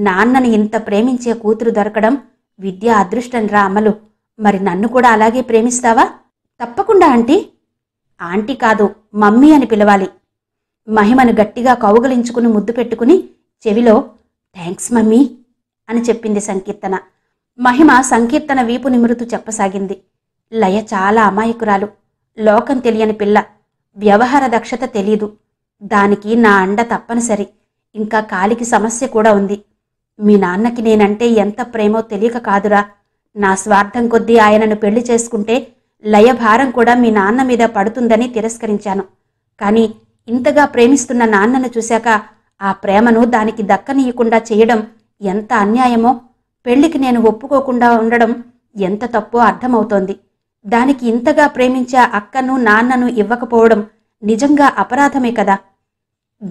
A: నాన్నని ఇంత ప్రేమించే కూతురు దొరకడం విద్య అదృష్టం రా అమలు మరి నన్ను కూడా అలాగే ప్రేమిస్తావా తప్పకుండా ఆంటీ ఆంటీ కాదు మమ్మీ అని పిలవాలి మహిమను గట్టిగా కౌగలించుకుని ముద్దు పెట్టుకుని చెవిలో థ్యాంక్స్ మమ్మీ అని చెప్పింది సంకీర్తన మహిమ సంకీర్తన వీపు నిమురుతూ చెప్పసాగింది లయ చాలా అమాయకురాలు లోకం తెలియని పిల్ల వ్యవహార దక్షత తెలీదు దానికి నా అండ తప్పనిసరి ఇంకా కాలికి సమస్య కూడా ఉంది మీ నాన్నకి నేనంటే ఎంత ప్రేమో తెలియక కాదురా నా స్వార్థం కొద్దీ ఆయనను పెళ్లి చేసుకుంటే లయభారం కూడా మీ నాన్న మీద పడుతుందని తిరస్కరించాను కానీ ఇంతగా ప్రేమిస్తున్న నాన్నను చూశాక ఆ ప్రేమను దానికి దక్కనీయకుండా చేయడం ఎంత అన్యాయమో పెళ్లికి నేను ఒప్పుకోకుండా ఉండడం ఎంత తప్పో అర్థమవుతోంది దానికి ఇంతగా ప్రేమించే అక్కను నాన్నను ఇవ్వకపోవడం నిజంగా అపరాధమే కదా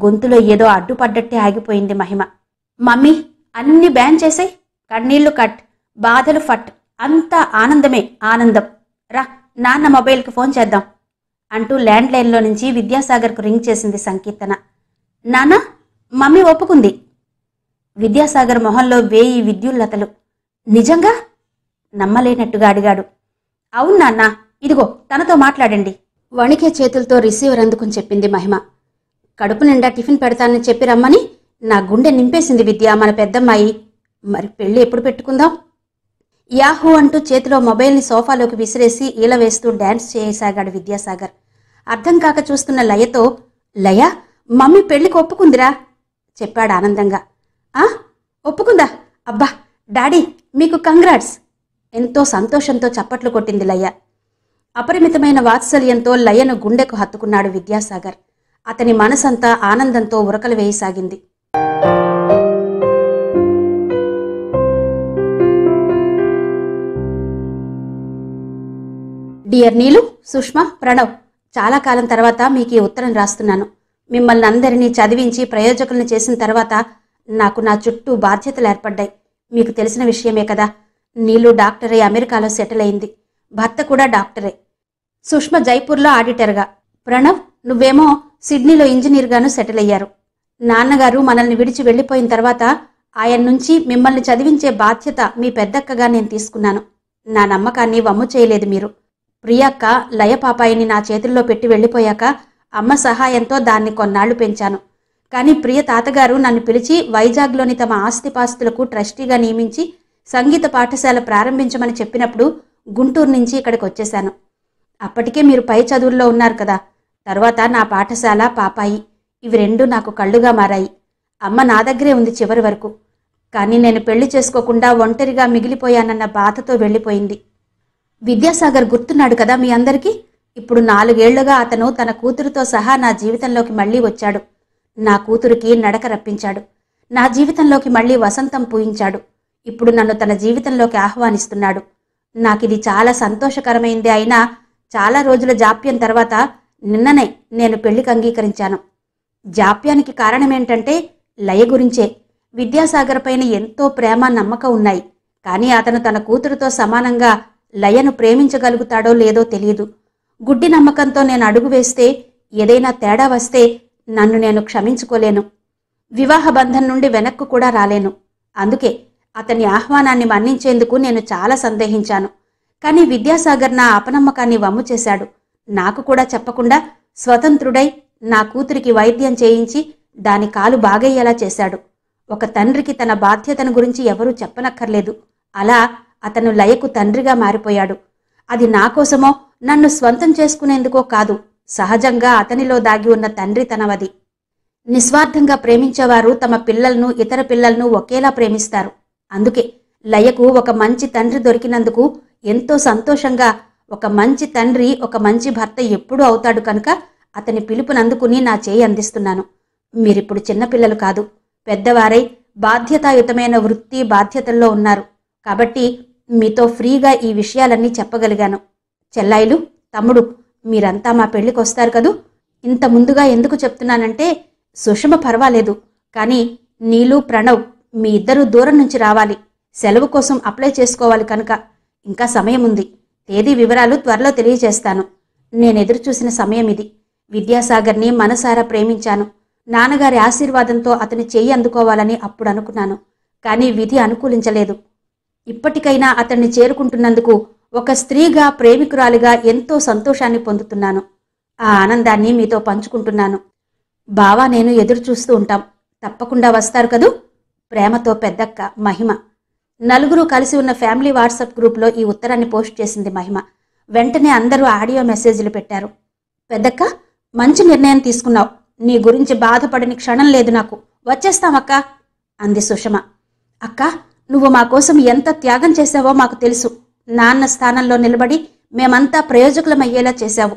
A: గొంతులో ఏదో అడ్డుపడ్డట్టే ఆగిపోయింది మహిమ మమ్మీ అన్ని బ్యాన్ చేసాయి కన్నీళ్లు కట్ బాధలు ఫట్ అంతా ఆనందమే ఆనందం రా నాన్న మొబైల్కి ఫోన్ చేద్దాం అంటూ ల్యాండ్ లైన్లో నుంచి విద్యాసాగర్కు రింగ్ చేసింది సంకీర్తన నాన్న మమ్మీ ఒప్పుకుంది విద్యాసాగర్ మొహంలో వేయి విద్యుల్లతలు నిజంగా నమ్మలేనట్టుగా అడిగాడు అవును నాన్న ఇదిగో తనతో మాట్లాడండి వణికే చేతులతో రిసీవర్ అందుకుని చెప్పింది మహిమ కడుపు నిండా టిఫిన్ పెడతానని చెప్పి రమ్మని నా గుండె నింపేసింది విద్య మన పెద్దమ్మాయి మరి పెళ్ళి ఎప్పుడు పెట్టుకుందాం యాహూ అంటూ చేతిలో మొబైల్ని సోఫాలోకి విసిరేసి ఈల వేస్తూ డ్యాన్స్ చేయసాగాడు విద్యాసాగర్ అర్థం కాక చూస్తున్న లయతో లయ మమ్మీ పెళ్లికి ఒప్పుకుందిరా చెప్పాడు ఆనందంగా ఆ ఒప్పుకుందా అబ్బా డాడీ మీకు కంగ్రాట్స్ ఎంతో సంతోషంతో చప్పట్లు కొట్టింది లయ అపరిమితమైన వాత్సల్యంతో లయను గుండెకు హత్తుకున్నాడు విద్యాసాగర్ అతని మనసంతా ఆనందంతో ఉరకలు వేయసాగింది డియర్ నీలు సుష్మా ప్రణవ్ చాలా కాలం తర్వాత మీకు ఈ ఉత్తరం రాస్తున్నాను మిమ్మల్ని అందరినీ చదివించి ప్రయోజకులను చేసిన తర్వాత నాకు నా చుట్టూ బాధ్యతలు ఏర్పడ్డాయి మీకు తెలిసిన విషయమే కదా నీలు డాక్టరే అమెరికాలో సెటిల్ అయింది భర్త కూడా డాక్టరే సుష్మ జైపూర్లో ఆడిటర్గా ప్రణవ్ నువ్వేమో సిడ్నీలో ఇంజనీర్గాను సెటిల్ అయ్యారు నాన్నగారు మనల్ని విడిచి వెళ్ళిపోయిన తర్వాత ఆయన నుంచి మిమ్మల్ని చదివించే బాధ్యత మీ పెద్దక్కగా నేను తీసుకున్నాను నా నమ్మకాన్ని వమ్ము చేయలేదు మీరు ప్రియక్క లయ పాపాయిని నా చేతుల్లో పెట్టి వెళ్ళిపోయాక అమ్మ సహాయంతో దాన్ని కొన్నాళ్లు పెంచాను కానీ ప్రియ తాతగారు నన్ను పిలిచి వైజాగ్లోని తమ ఆస్తిపాస్తులకు ట్రస్టీగా నియమించి సంగీత పాఠశాల ప్రారంభించమని చెప్పినప్పుడు గుంటూరు నుంచి ఇక్కడికి వచ్చేశాను అప్పటికే మీరు పై చదువుల్లో ఉన్నారు కదా తర్వాత నా పాఠశాల పాపాయి ఇవి రెండు నాకు కళ్ళుగా మారాయి అమ్మ నా దగ్గరే ఉంది చివరి వరకు కానీ నేను పెళ్లి చేసుకోకుండా ఒంటరిగా మిగిలిపోయానన్న బాధతో వెళ్ళిపోయింది విద్యాసాగర్ గుర్తున్నాడు కదా మీ అందరికీ ఇప్పుడు నాలుగేళ్లుగా అతను తన కూతురుతో సహా నా జీవితంలోకి మళ్ళీ వచ్చాడు నా కూతురికి నడక రప్పించాడు నా జీవితంలోకి మళ్ళీ వసంతం పూయించాడు ఇప్పుడు నన్ను తన జీవితంలోకి ఆహ్వానిస్తున్నాడు నాకిది చాలా సంతోషకరమైంది అయినా చాలా రోజుల జాప్యం తర్వాత నిన్ననే నేను పెళ్లికి అంగీకరించాను జాప్యానికి కారణమేంటంటే లయ గురించే విద్యాసాగర్ పైన ఎంతో ప్రేమ నమ్మకం ఉన్నాయి కానీ అతను తన కూతురుతో సమానంగా లయను ప్రేమించగలుగుతాడో లేదో తెలియదు గుడ్డి నమ్మకంతో నేను అడుగు వేస్తే ఏదైనా తేడా వస్తే నన్ను నేను క్షమించుకోలేను వివాహ బంధం నుండి వెనక్కు కూడా రాలేను అందుకే అతని ఆహ్వానాన్ని మన్నించేందుకు నేను చాలా సందేహించాను కానీ విద్యాసాగర్ నా అపనమ్మకాన్ని వమ్ము చేశాడు నాకు కూడా చెప్పకుండా స్వతంత్రుడై నా కూతురికి వైద్యం చేయించి దాని కాలు బాగయ్యేలా చేశాడు ఒక తండ్రికి తన బాధ్యతను గురించి ఎవరూ చెప్పనక్కర్లేదు అలా అతను లయకు తండ్రిగా మారిపోయాడు అది నా కోసమో నన్ను స్వంతం చేసుకునేందుకో కాదు సహజంగా అతనిలో దాగి ఉన్న తండ్రి తనవది నిస్వార్థంగా ప్రేమించేవారు తమ పిల్లలను ఇతర పిల్లలను ఒకేలా ప్రేమిస్తారు అందుకే లయకు ఒక మంచి తండ్రి దొరికినందుకు ఎంతో సంతోషంగా ఒక మంచి తండ్రి ఒక మంచి భర్త ఎప్పుడూ అవుతాడు కనుక అతని పిలుపునందుకుని నా చేయి అందిస్తున్నాను మీరిప్పుడు చిన్నపిల్లలు కాదు పెద్దవారై బాధ్యతాయుతమైన వృత్తి బాధ్యతల్లో ఉన్నారు కాబట్టి మీతో ఫ్రీగా ఈ విషయాలన్నీ చెప్పగలిగాను చెల్లాయిలు తమ్ముడు మీరంతా మా పెళ్లికి వస్తారు కదూ ఇంత ముందుగా ఎందుకు చెప్తున్నానంటే సుషమ పర్వాలేదు కానీ నీలు ప్రణవ్ మీ ఇద్దరూ దూరం నుంచి రావాలి సెలవు కోసం అప్లై చేసుకోవాలి కనుక ఇంకా సమయం ఉంది తేదీ వివరాలు త్వరలో తెలియజేస్తాను నేను ఎదురుచూసిన సమయం ఇది విద్యాసాగర్ని మనసారా ప్రేమించాను నాన్నగారి ఆశీర్వాదంతో అతని చెయ్యి అందుకోవాలని అప్పుడు అనుకున్నాను కానీ విధి అనుకూలించలేదు ఇప్పటికైనా అతన్ని చేరుకుంటున్నందుకు ఒక స్త్రీగా ప్రేమికురాలిగా ఎంతో సంతోషాన్ని పొందుతున్నాను ఆ ఆనందాన్ని మీతో పంచుకుంటున్నాను బావా నేను ఎదురు చూస్తూ ఉంటాం తప్పకుండా వస్తారు కదూ ప్రేమతో పెద్దక్క మహిమ నలుగురు కలిసి ఉన్న ఫ్యామిలీ వాట్సాప్ గ్రూప్లో ఈ ఉత్తరాన్ని పోస్ట్ చేసింది మహిమ వెంటనే అందరూ ఆడియో మెసేజ్లు పెట్టారు పెద్దక్క మంచి నిర్ణయం తీసుకున్నావు నీ గురించి బాధపడని క్షణం లేదు నాకు వచ్చేస్తామక్క అంది సుషమ అక్క నువ్వు మా కోసం ఎంత త్యాగం చేశావో మాకు తెలుసు నాన్న స్థానంలో నిలబడి మేమంతా ప్రయోజకులమయ్యేలా చేశావు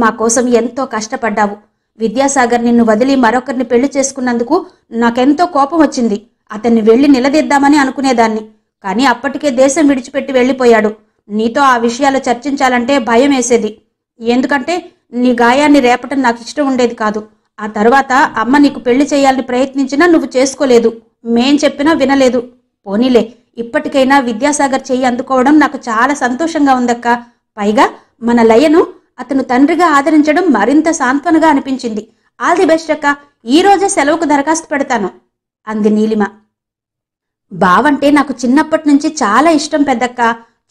A: మా కోసం ఎంతో కష్టపడ్డావు విద్యాసాగర్ నిన్ను వదిలి మరొకరిని పెళ్లి చేసుకున్నందుకు నాకెంతో కోపం వచ్చింది అతన్ని వెళ్ళి నిలదీద్దామని అనుకునేదాన్ని కానీ అప్పటికే దేశం విడిచిపెట్టి వెళ్ళిపోయాడు నీతో ఆ విషయాలు చర్చించాలంటే భయం వేసేది ఎందుకంటే నీ గాయాన్ని రేపటం నాకు ఇష్టం ఉండేది కాదు ఆ తర్వాత అమ్మ నీకు పెళ్లి చేయాలని ప్రయత్నించినా నువ్వు చేసుకోలేదు మేం చెప్పినా వినలేదు పోనీలే ఇప్పటికైనా విద్యాసాగర్ చేయి అందుకోవడం నాకు చాలా సంతోషంగా ఉందక్క పైగా మన లయను అతను తండ్రిగా ఆదరించడం మరింత సాంత్వనగా అనిపించింది ఆల్ ది బెస్ట్ అక్క ఈరోజే సెలవుకు దరఖాస్తు పెడతాను అంది నీలిమ బావంటే నాకు చిన్నప్పటి నుంచి చాలా ఇష్టం పెద్దక్క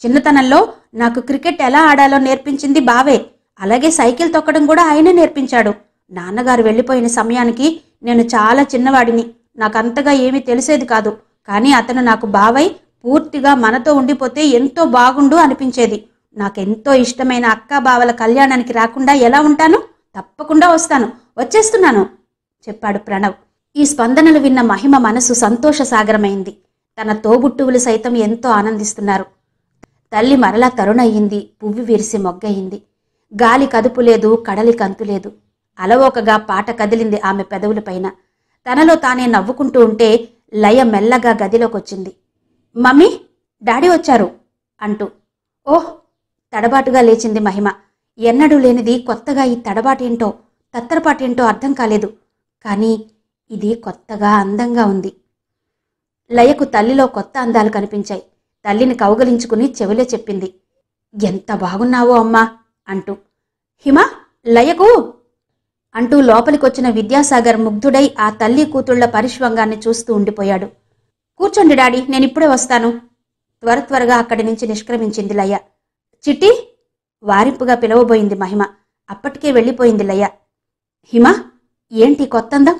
A: చిన్నతనంలో నాకు క్రికెట్ ఎలా ఆడాలో నేర్పించింది బావే అలాగే సైకిల్ తొక్కడం కూడా ఆయనే నేర్పించాడు నాన్నగారు వెళ్ళిపోయిన సమయానికి నేను చాలా చిన్నవాడిని నాకంతగా ఏమీ తెలిసేది కాదు కానీ అతను నాకు బావై పూర్తిగా మనతో ఉండిపోతే ఎంతో బాగుండు అనిపించేది నాకెంతో ఇష్టమైన అక్క బావల కళ్యాణానికి రాకుండా ఎలా ఉంటాను తప్పకుండా వస్తాను వచ్చేస్తున్నాను చెప్పాడు ప్రణవ్ ఈ స్పందనలు విన్న మహిమ మనసు సంతోష సాగరమైంది తన తోబుట్టువులు సైతం ఎంతో ఆనందిస్తున్నారు తల్లి మరలా తరుణయ్యింది పువ్వి విరిసి మొగ్గయింది గాలి కదుపు లేదు కడలి కంతులేదు అలవోకగా పాట కదిలింది ఆమె పెదవులపైన తనలో తానే నవ్వుకుంటూ ఉంటే లయ మెల్లగా గదిలోకొచ్చింది మమ్మీ డాడీ వచ్చారు అంటూ ఓహ్ తడబాటుగా లేచింది మహిమ ఎన్నడూ లేనిది కొత్తగా ఈ తడబాటేంటో తత్తరపాటేంటో అర్థం కాలేదు కానీ ఇది కొత్తగా అందంగా ఉంది లయకు తల్లిలో కొత్త అందాలు కనిపించాయి తల్లిని కౌగలించుకుని చెవిలో చెప్పింది ఎంత బాగున్నావో అమ్మా అంటూ హిమ లయకు అంటూ లోపలికొచ్చిన విద్యాసాగర్ ముగ్ధుడై ఆ తల్లి కూతుళ్ల పరిష్వంగాన్ని చూస్తూ ఉండిపోయాడు కూర్చోండి డాడీ నేనిప్పుడే వస్తాను త్వర త్వరగా అక్కడి నుంచి నిష్క్రమించింది లయ చిట్టి వారింపుగా పిలవబోయింది మహిమ అప్పటికే వెళ్ళిపోయింది లయ హిమ ఏంటి కొత్తందం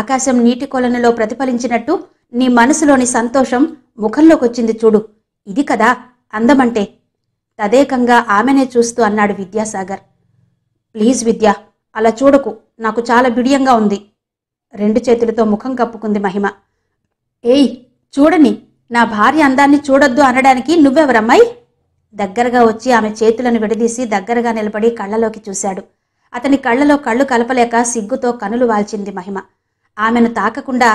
A: ఆకాశం నీటి కొలనులో ప్రతిఫలించినట్టు నీ మనసులోని సంతోషం ముఖంలోకొచ్చింది చూడు ఇది కదా అందమంటే తదేకంగా ఆమెనే చూస్తూ అన్నాడు విద్యాసాగర్ ప్లీజ్ విద్యా అలా చూడకు నాకు చాలా బిడియంగా ఉంది రెండు చేతులతో ముఖం కప్పుకుంది మహిమ ఏయ్ చూడని నా భార్య అందాన్ని చూడొద్దు అనడానికి నువ్వెవరమ్మాయి దగ్గరగా వచ్చి ఆమె చేతులను విడదీసి దగ్గరగా నిలబడి కళ్ళలోకి చూశాడు అతని కళ్ళలో కళ్ళు కలపలేక సిగ్గుతో కనులు వాల్చింది మహిమ ఆమెను తాకకుండా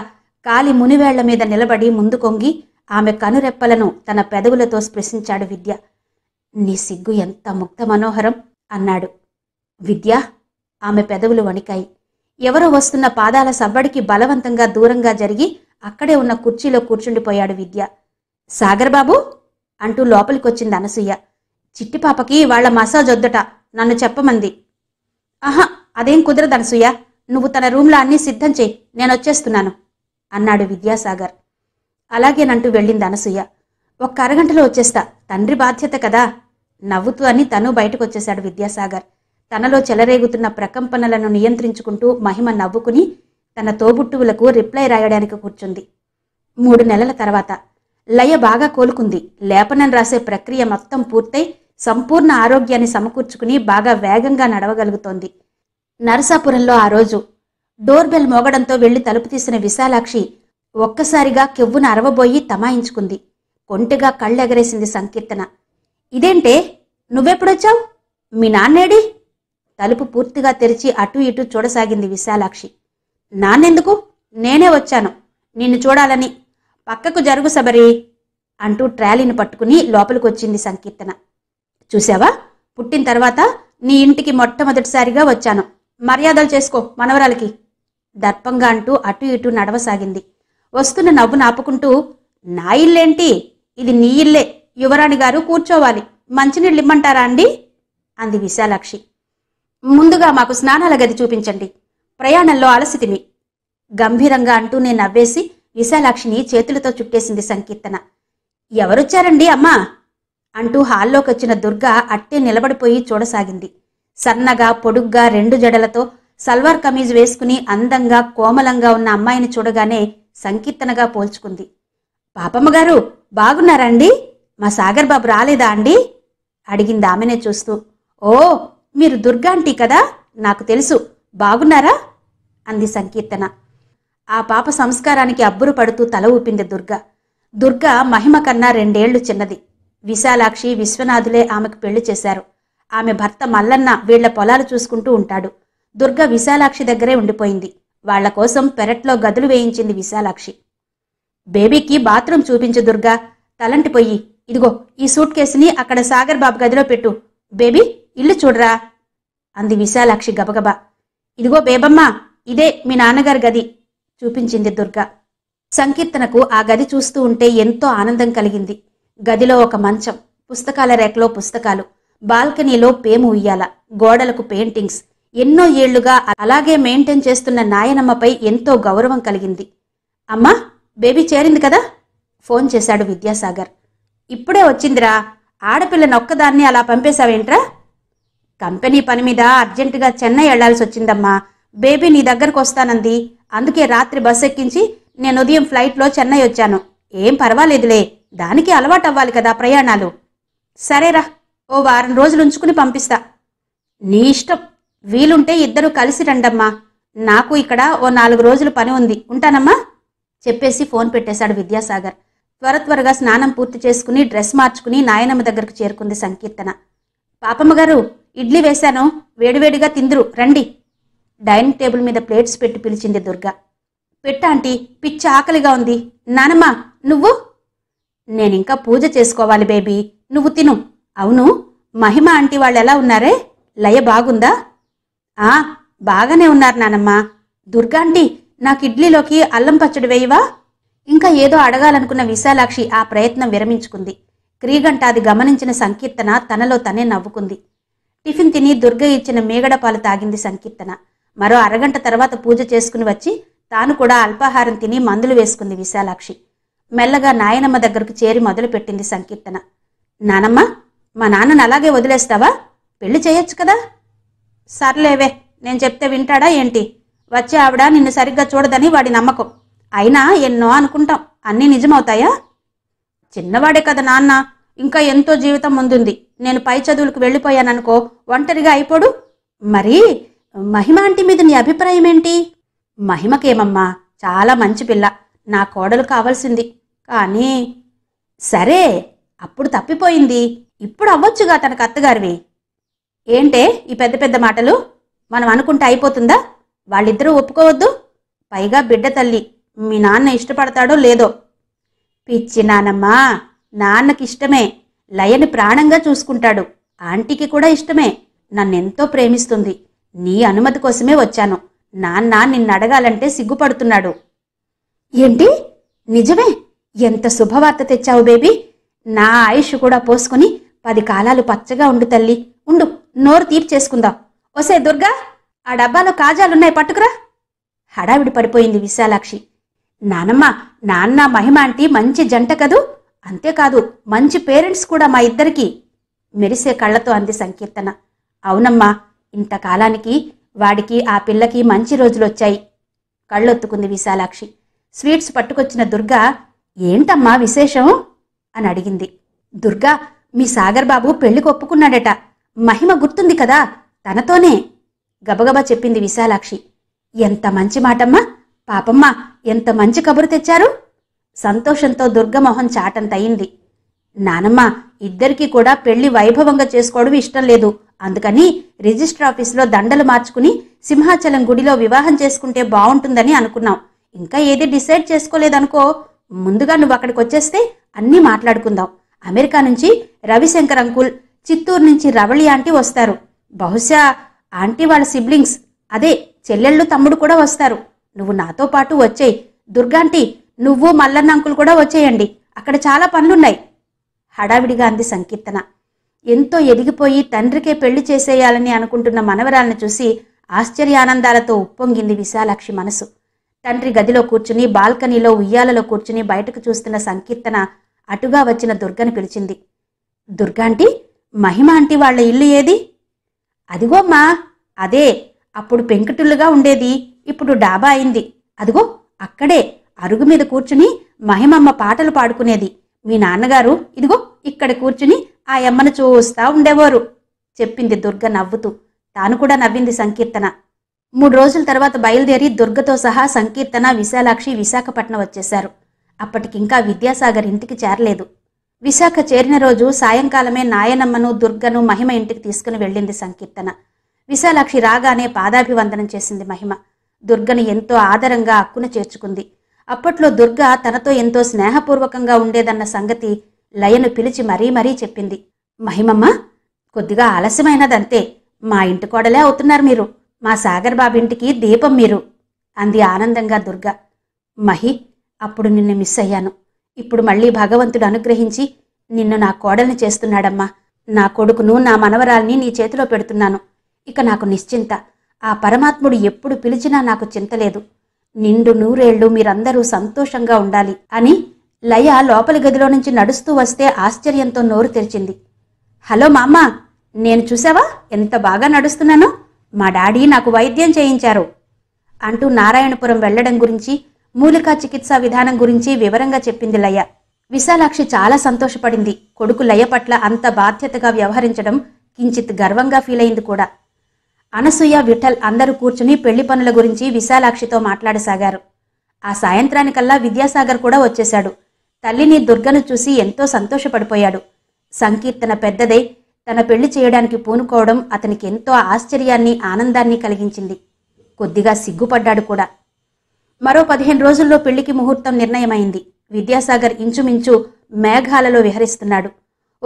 A: కాలి మునివేళ్ల మీద నిలబడి ముందు కొంగి ఆమె కనురెప్పలను తన పెదవులతో స్పృశించాడు విద్య నీ సిగ్గు ఎంత ముక్త మనోహరం అన్నాడు విద్య ఆమె పెదవులు వణికాయి ఎవరో వస్తున్న పాదాల సవ్వడికి బలవంతంగా దూరంగా జరిగి అక్కడే ఉన్న కుర్చీలో కూర్చుండిపోయాడు విద్య సాగర్బాబు అంటూ లోపలికొచ్చింది అనసూయ చిట్టిపాపకి వాళ్ల మసాజ్ వద్దట నన్ను చెప్పమంది ఆహా అదేం కుదరదు అనసూయ నువ్వు తన రూమ్లో అన్నీ సిద్ధం చేయి నేనొచ్చేస్తున్నాను అన్నాడు విద్యాసాగర్ అలాగేనంటూ వెళ్ళింది అనసూయ ఒక్క అరగంటలో వచ్చేస్తా తండ్రి బాధ్యత కదా నవ్వుతూ అని తను బయటకొచ్చేశాడు విద్యాసాగర్ తనలో చెలరేగుతున్న ప్రకంపనలను నియంత్రించుకుంటూ మహిమ నవ్వుకుని తన తోబుట్టువులకు రిప్లై రాయడానికి కూర్చుంది మూడు నెలల తర్వాత లయ బాగా కోలుకుంది లేపనం రాసే ప్రక్రియ మొత్తం పూర్తయి సంపూర్ణ ఆరోగ్యాన్ని సమకూర్చుకుని బాగా వేగంగా నడవగలుగుతోంది నరసాపురంలో ఆ రోజు డోర్ బెల్ మోగడంతో వెళ్లి తలుపు తీసిన విశాలాక్షి ఒక్కసారిగా కెవ్వును అరవబోయి తమాయించుకుంది కొంటెగా కళ్ళెగరేసింది సంకీర్తన ఇదేంటే నువ్వెప్పుడొచ్చావు మీ నాన్నేడి తలుపు పూర్తిగా తెరిచి అటు ఇటు చూడసాగింది విశాలాక్షి నాన్నెందుకు నేనే వచ్చాను నిన్ను చూడాలని పక్కకు జరుగు సబరి అంటూ ట్రాలీని పట్టుకుని లోపలికొచ్చింది సంకీర్తన చూసావా పుట్టిన తర్వాత నీ ఇంటికి మొట్టమొదటిసారిగా వచ్చాను మర్యాదలు చేసుకో మనవరాలకి దర్పంగా అంటూ అటు ఇటు నడవసాగింది వస్తున్న నవ్వు నాపుకుంటూ నా ఇల్లేంటి ఇది నీ ఇల్లే యువరాణి గారు కూర్చోవాలి మంచినీళ్ళు ఇమ్మంటారా అండి అంది విశాలాక్షి ముందుగా మాకు స్నానాల గది చూపించండి ప్రయాణంలో అలసితిమి గంభీరంగా అంటూ నేను నవ్వేసి విశాలాక్షిని చేతులతో చుట్టేసింది సంకీర్తన ఎవరొచ్చారండి అమ్మా అంటూ హాల్లోకి వచ్చిన దుర్గ అట్టే నిలబడిపోయి చూడసాగింది సన్నగా పొడుగ్గా రెండు జడలతో సల్వార్ కమీజ్ వేసుకుని అందంగా కోమలంగా ఉన్న అమ్మాయిని చూడగానే సంకీర్తనగా పోల్చుకుంది పాపమ్మగారు బాగున్నారండి మా సాగర్ బాబు రాలేదా అండి అడిగింది ఆమెనే చూస్తూ ఓ మీరు దుర్గాంటి కదా నాకు తెలుసు బాగున్నారా అంది సంకీర్తన ఆ పాప సంస్కారానికి అబ్బురు పడుతూ తల ఊపింది దుర్గ దుర్గ మహిమ కన్నా రెండేళ్లు చిన్నది విశాలాక్షి విశ్వనాథులే ఆమెకు పెళ్లి చేశారు ఆమె భర్త మల్లన్న వీళ్ల పొలాలు చూసుకుంటూ ఉంటాడు దుర్గ విశాలాక్షి దగ్గరే ఉండిపోయింది వాళ్ల కోసం పెరట్లో గదులు వేయించింది విశాలాక్షి బేబీకి బాత్రూమ్ చూపించు దుర్గా తలంటిపోయి ఇదిగో ఈ సూట్ కేసుని అక్కడ సాగర్ బాబు గదిలో పెట్టు బేబీ ఇల్లు చూడరా అంది విశాలాక్షి గబగబా ఇదిగో బేబమ్మ ఇదే మీ నాన్నగారి గది చూపించింది దుర్గా సంకీర్తనకు ఆ గది చూస్తూ ఉంటే ఎంతో ఆనందం కలిగింది గదిలో ఒక మంచం పుస్తకాల రేఖలో పుస్తకాలు బాల్కనీలో పేము ఉయ్యాల గోడలకు పెయింటింగ్స్ ఎన్నో ఏళ్లుగా అలాగే మెయింటైన్ చేస్తున్న నాయనమ్మపై ఎంతో గౌరవం కలిగింది అమ్మా బేబీ చేరింది కదా ఫోన్ చేశాడు విద్యాసాగర్ ఇప్పుడే వచ్చిందిరా ఆడపిల్ల నొక్కదాన్ని అలా పంపేశావేంట్రా కంపెనీ పని మీద అర్జెంటుగా చెన్నై వెళ్లాల్సి వచ్చిందమ్మా బేబీ నీ దగ్గరకు వస్తానంది అందుకే రాత్రి బస్ ఎక్కించి నేను ఉదయం ఫ్లైట్లో చెన్నై వచ్చాను ఏం పర్వాలేదులే దానికి అలవాటు అవ్వాలి కదా ప్రయాణాలు సరేరా ఓ వారం రోజులు ఉంచుకుని పంపిస్తా నీ ఇష్టం వీలుంటే ఇద్దరూ కలిసి రండమ్మా నాకు ఇక్కడ ఓ నాలుగు రోజులు పని ఉంది ఉంటానమ్మా చెప్పేసి ఫోన్ పెట్టేశాడు విద్యాసాగర్ త్వర త్వరగా స్నానం పూర్తి చేసుకుని డ్రెస్ మార్చుకుని నాయనమ్మ దగ్గరకు చేరుకుంది సంకీర్తన పాపమ్మ గారు ఇడ్లీ వేశాను వేడివేడిగా తిందురు రండి డైనింగ్ టేబుల్ మీద ప్లేట్స్ పెట్టి పిలిచింది దుర్గా పెట్ట ఆంటీ పిచ్చి ఆకలిగా ఉంది నానమ్మా నువ్వు నేనింకా పూజ చేసుకోవాలి బేబీ నువ్వు తిను అవును మహిమ ఆంటీ వాళ్ళు ఎలా ఉన్నారే లయ బాగుందా ఆ బాగానే ఉన్నారు నానమ్మ దుర్గా ఆంటీ నాకు ఇడ్లీలోకి అల్లం పచ్చడి వేయవా ఇంకా ఏదో అడగాలనుకున్న విశాలాక్షి ఆ ప్రయత్నం విరమించుకుంది క్రీగంట అది గమనించిన సంకీర్తన తనలో తనే నవ్వుకుంది టిఫిన్ తిని దుర్గ ఇచ్చిన మేగడ పాలు తాగింది సంకీర్తన మరో అరగంట తర్వాత పూజ చేసుకుని వచ్చి తాను కూడా అల్పాహారం తిని మందులు వేసుకుంది విశాలాక్షి మెల్లగా నాయనమ్మ దగ్గరకు చేరి మొదలు పెట్టింది సంకీర్తన నానమ్మ మా నాన్నను అలాగే వదిలేస్తావా పెళ్లి చేయొచ్చు కదా సర్లేవే నేను చెప్తే వింటాడా ఏంటి వచ్చే ఆవిడ నిన్ను సరిగ్గా చూడదని వాడి నమ్మకం అయినా ఎన్నో అనుకుంటాం అన్నీ నిజమవుతాయా చిన్నవాడే కదా నాన్న ఇంకా ఎంతో జీవితం ముందుంది నేను పై చదువులకు వెళ్ళిపోయాననుకో ఒంటరిగా అయిపోడు మరి మహిమ అంటే మీద నీ అభిప్రాయం ఏంటి మహిమకేమమ్మా చాలా మంచి పిల్ల నా కోడలు కావాల్సింది కానీ సరే అప్పుడు తప్పిపోయింది ఇప్పుడు అవ్వచ్చుగా తనకు అత్తగారివి ఏంటే ఈ పెద్ద పెద్ద మాటలు మనం అనుకుంటే అయిపోతుందా వాళ్ళిద్దరూ ఒప్పుకోవద్దు పైగా బిడ్డ తల్లి మీ నాన్న ఇష్టపడతాడో లేదో పిచ్చి నానమ్మా నాన్నకిష్టమే లయని ప్రాణంగా చూసుకుంటాడు ఆంటీకి కూడా ఇష్టమే నన్నెంతో ప్రేమిస్తుంది నీ అనుమతి కోసమే వచ్చాను నాన్న నిన్నడగాలంటే సిగ్గుపడుతున్నాడు ఏంటి నిజమే ఎంత శుభవార్త తెచ్చావు బేబీ నా ఆయుష్ కూడా పోసుకుని పది కాలాలు పచ్చగా ఉండు తల్లి ఉండు నోరు తీర్చేసుకుందాం చేసుకుందాం ఒసే దుర్గా ఆ డబ్బాలో కాజాలున్నాయి పట్టుకురా హడావిడి పడిపోయింది విశాలాక్షి నానమ్మ నాన్న మహిమాంటి మంచి జంట కదూ అంతేకాదు మంచి పేరెంట్స్ కూడా మా ఇద్దరికి మెరిసే కళ్ళతో అంది సంకీర్తన అవునమ్మా ఇంతకాలానికి వాడికి ఆ పిల్లకి మంచి రోజులు వచ్చాయి కళ్ళొత్తుకుంది విశాలాక్షి స్వీట్స్ పట్టుకొచ్చిన దుర్గా ఏంటమ్మా విశేషం అని అడిగింది దుర్గా మీ సాగర్ బాబు పెళ్లికి ఒప్పుకున్నాడట మహిమ గుర్తుంది కదా తనతోనే గబగబా చెప్పింది విశాలాక్షి ఎంత మంచి మాటమ్మా పాపమ్మ ఎంత మంచి కబురు తెచ్చారు సంతోషంతో దుర్గమోహన్ చాటంతయింది నానమ్మ ఇద్దరికీ కూడా పెళ్లి వైభవంగా చేసుకోవడం ఇష్టం లేదు అందుకని రిజిస్టర్ ఆఫీస్లో దండలు మార్చుకుని సింహాచలం గుడిలో వివాహం చేసుకుంటే బాగుంటుందని అనుకున్నాం ఇంకా ఏది డిసైడ్ చేసుకోలేదనుకో ముందుగా నువ్వు అక్కడికి వచ్చేస్తే అన్నీ మాట్లాడుకుందాం అమెరికా నుంచి రవిశంకర్ అంకుల్ చిత్తూరు నుంచి రవళి ఆంటీ వస్తారు బహుశా ఆంటీ వాళ్ళ సిబ్లింగ్స్ అదే చెల్లెళ్ళు తమ్ముడు కూడా వస్తారు నువ్వు నాతో పాటు వచ్చేయి దుర్గాంటీ నువ్వు మల్లన్న అంకుల్ కూడా వచ్చేయండి అక్కడ చాలా పనులున్నాయి హడావిడిగా అంది సంకీర్తన ఎంతో ఎదిగిపోయి తండ్రికే పెళ్లి చేసేయాలని అనుకుంటున్న మనవరాలను చూసి ఆశ్చర్యానందాలతో ఉప్పొంగింది విశాలాక్షి మనసు తండ్రి గదిలో కూర్చుని బాల్కనీలో ఉయ్యాలలో కూర్చుని బయటకు చూస్తున్న సంకీర్తన అటుగా వచ్చిన దుర్గని పిలిచింది దుర్గాంటి మహిమ ఆంటీ వాళ్ల ఇల్లు ఏది అదిగోమ్మా అదే అప్పుడు పెంకుటిల్లుగా ఉండేది ఇప్పుడు డాబా అయింది అదిగో అక్కడే అరుగు మీద కూర్చుని మహిమమ్మ పాటలు పాడుకునేది మీ నాన్నగారు ఇదిగో ఇక్కడ కూర్చుని ఆ యమ్మను చూస్తా ఉండేవారు చెప్పింది దుర్గ నవ్వుతూ తాను కూడా నవ్వింది సంకీర్తన మూడు రోజుల తర్వాత బయలుదేరి దుర్గతో సహా సంకీర్తన విశాలాక్షి విశాఖపట్నం వచ్చేశారు అప్పటికింకా విద్యాసాగర్ ఇంటికి చేరలేదు విశాఖ చేరిన రోజు సాయంకాలమే నాయనమ్మను దుర్గను మహిమ ఇంటికి తీసుకుని వెళ్ళింది సంకీర్తన విశాలాక్షి రాగానే పాదాభివందనం చేసింది మహిమ దుర్గను ఎంతో ఆదరంగా అక్కున చేర్చుకుంది అప్పట్లో దుర్గా తనతో ఎంతో స్నేహపూర్వకంగా ఉండేదన్న సంగతి లయను పిలిచి మరీ మరీ చెప్పింది మహిమమ్మ కొద్దిగా ఆలస్యమైనదంతే మా ఇంటి కోడలే అవుతున్నారు మీరు మా సాగర్ బాబింటికి దీపం మీరు అంది ఆనందంగా దుర్గ మహి అప్పుడు నిన్ను మిస్ అయ్యాను ఇప్పుడు మళ్ళీ భగవంతుడు అనుగ్రహించి నిన్ను నా కోడల్ని చేస్తున్నాడమ్మా నా కొడుకును నా మనవరాల్ని నీ చేతిలో పెడుతున్నాను ఇక నాకు నిశ్చింత ఆ పరమాత్ముడు ఎప్పుడు పిలిచినా నాకు చింతలేదు నిండు నూరేళ్లు మీరందరూ సంతోషంగా ఉండాలి అని లయ లోపలి గదిలో నుంచి నడుస్తూ వస్తే ఆశ్చర్యంతో నోరు తెరిచింది హలో మామ్మ నేను చూసావా ఎంత బాగా నడుస్తున్నానో మా డాడీ నాకు వైద్యం చేయించారు అంటూ నారాయణపురం వెళ్లడం గురించి మూలికా చికిత్సా విధానం గురించి వివరంగా చెప్పింది లయ విశాలాక్షి చాలా సంతోషపడింది కొడుకు లయ పట్ల అంత బాధ్యతగా వ్యవహరించడం కించిత్ గర్వంగా ఫీలైంది కూడా అనసూయ విఠల్ అందరూ కూర్చుని పెళ్లి పనుల గురించి విశాలాక్షితో మాట్లాడసాగారు ఆ సాయంత్రానికల్లా విద్యాసాగర్ కూడా వచ్చేశాడు తల్లిని దుర్గను చూసి ఎంతో సంతోషపడిపోయాడు సంకీర్తన పెద్దదై తన పెళ్లి చేయడానికి పూనుకోవడం అతనికి ఎంతో ఆశ్చర్యాన్ని ఆనందాన్ని కలిగించింది కొద్దిగా సిగ్గుపడ్డాడు కూడా మరో పదిహేను రోజుల్లో పెళ్లికి ముహూర్తం నిర్ణయమైంది విద్యాసాగర్ ఇంచుమించు మేఘాలలో విహరిస్తున్నాడు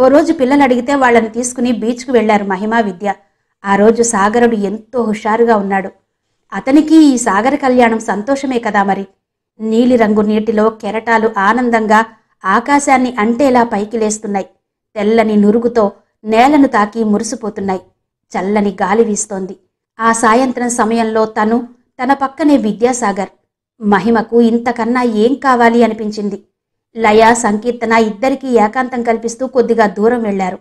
A: ఓ రోజు పిల్లలు అడిగితే వాళ్లను తీసుకుని బీచ్కు వెళ్లారు మహిమా విద్య ఆ రోజు సాగరుడు ఎంతో హుషారుగా ఉన్నాడు అతనికి ఈ సాగర కళ్యాణం సంతోషమే కదా మరి నీలిరంగు నీటిలో కెరటాలు ఆనందంగా ఆకాశాన్ని అంటేలా పైకి లేస్తున్నాయి తెల్లని నురుగుతో నేలను తాకి మురిసిపోతున్నాయి చల్లని గాలి వీస్తోంది ఆ సాయంత్రం సమయంలో తను తన పక్కనే విద్యాసాగర్ మహిమకు ఇంతకన్నా ఏం కావాలి అనిపించింది లయ సంకీర్తన ఇద్దరికీ ఏకాంతం కల్పిస్తూ కొద్దిగా దూరం వెళ్లారు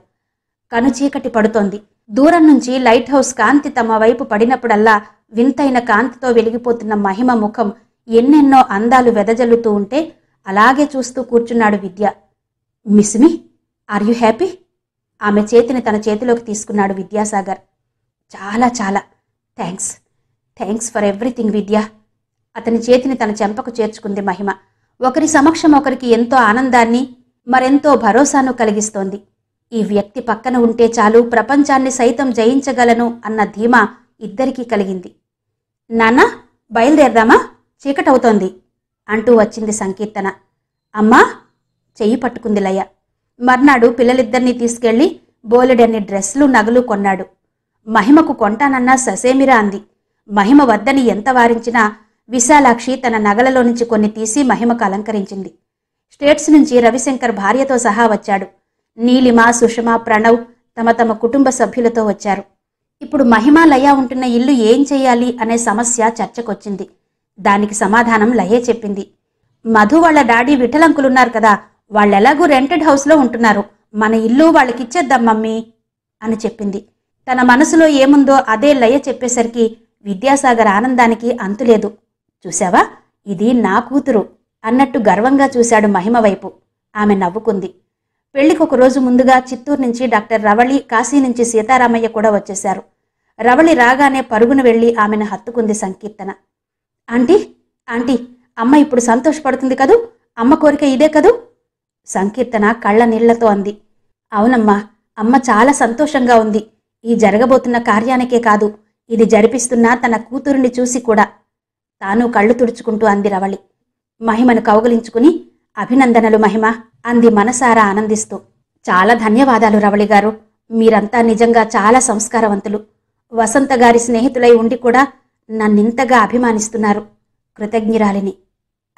A: కనుచీకటి పడుతోంది దూరం నుంచి లైట్ హౌస్ కాంతి తమ వైపు పడినప్పుడల్లా వింతైన కాంతితో వెలిగిపోతున్న మహిమ ముఖం ఎన్నెన్నో అందాలు వెదజల్లుతూ ఉంటే అలాగే చూస్తూ కూర్చున్నాడు విద్య మిస్మి ఆర్ యు హ్యాపీ ఆమె చేతిని తన చేతిలోకి తీసుకున్నాడు విద్యాసాగర్ చాలా చాలా thanks thanks for everything Vidya అతని చేతిని తన చెంపకు చేర్చుకుంది మహిమ ఒకరి సమక్షం ఒకరికి ఎంతో ఆనందాన్ని మరెంతో భరోసాను కలిగిస్తోంది ఈ వ్యక్తి పక్కన ఉంటే చాలు ప్రపంచాన్ని సైతం జయించగలను అన్న ధీమా ఇద్దరికీ కలిగింది నాన్న బయలుదేరదామా చీకటవుతోంది అంటూ వచ్చింది సంకీర్తన అమ్మా చెయ్యి పట్టుకుంది లయ మర్నాడు పిల్లలిద్దరినీ తీసుకెళ్లి బోలెడన్ని డ్రెస్లు నగలు కొన్నాడు మహిమకు కొంటానన్నా ససేమిరా అంది మహిమ వద్దని ఎంత వారించినా విశాలాక్షి తన నగలలో నుంచి కొన్ని తీసి మహిమకు అలంకరించింది స్టేట్స్ నుంచి రవిశంకర్ భార్యతో సహా వచ్చాడు నీలిమ సుషమ ప్రణవ్ తమ తమ కుటుంబ సభ్యులతో వచ్చారు ఇప్పుడు మహిమ లయ ఉంటున్న ఇల్లు ఏం చేయాలి అనే సమస్య చర్చకొచ్చింది దానికి సమాధానం లయే చెప్పింది మధు వాళ్ళ డాడీ విఠలంకులున్నారు కదా వాళ్ళెలాగూ రెంటెడ్ హౌస్లో ఉంటున్నారు మన ఇల్లు వాళ్ళకిచ్చేద్దాం మమ్మీ అని చెప్పింది తన మనసులో ఏముందో అదే లయ చెప్పేసరికి విద్యాసాగర్ ఆనందానికి అంతులేదు చూశావా ఇది నా కూతురు అన్నట్టు గర్వంగా చూశాడు మహిమ వైపు ఆమె నవ్వుకుంది పెళ్లికి ఒక రోజు ముందుగా చిత్తూరు నుంచి డాక్టర్ రవళి కాశీ నుంచి సీతారామయ్య కూడా వచ్చేశారు రవళి రాగానే పరుగున వెళ్ళి ఆమెను హత్తుకుంది సంకీర్తన ఆంటీ ఆంటీ అమ్మ ఇప్పుడు సంతోషపడుతుంది కదూ అమ్మ కోరిక ఇదే కదూ సంకీర్తన కళ్ళ నీళ్లతో అంది అవునమ్మా అమ్మ చాలా సంతోషంగా ఉంది ఈ జరగబోతున్న కార్యానికే కాదు ఇది జరిపిస్తున్న తన కూతురుని చూసి కూడా తాను కళ్ళు తుడుచుకుంటూ అంది రవళి మహిమను కౌగలించుకుని అభినందనలు మహిమ అంది మనసారా ఆనందిస్తూ చాలా ధన్యవాదాలు రవళి గారు మీరంతా నిజంగా చాలా సంస్కారవంతులు వసంత గారి స్నేహితులై ఉండి కూడా నన్నింతగా అభిమానిస్తున్నారు కృతజ్ఞురాలిని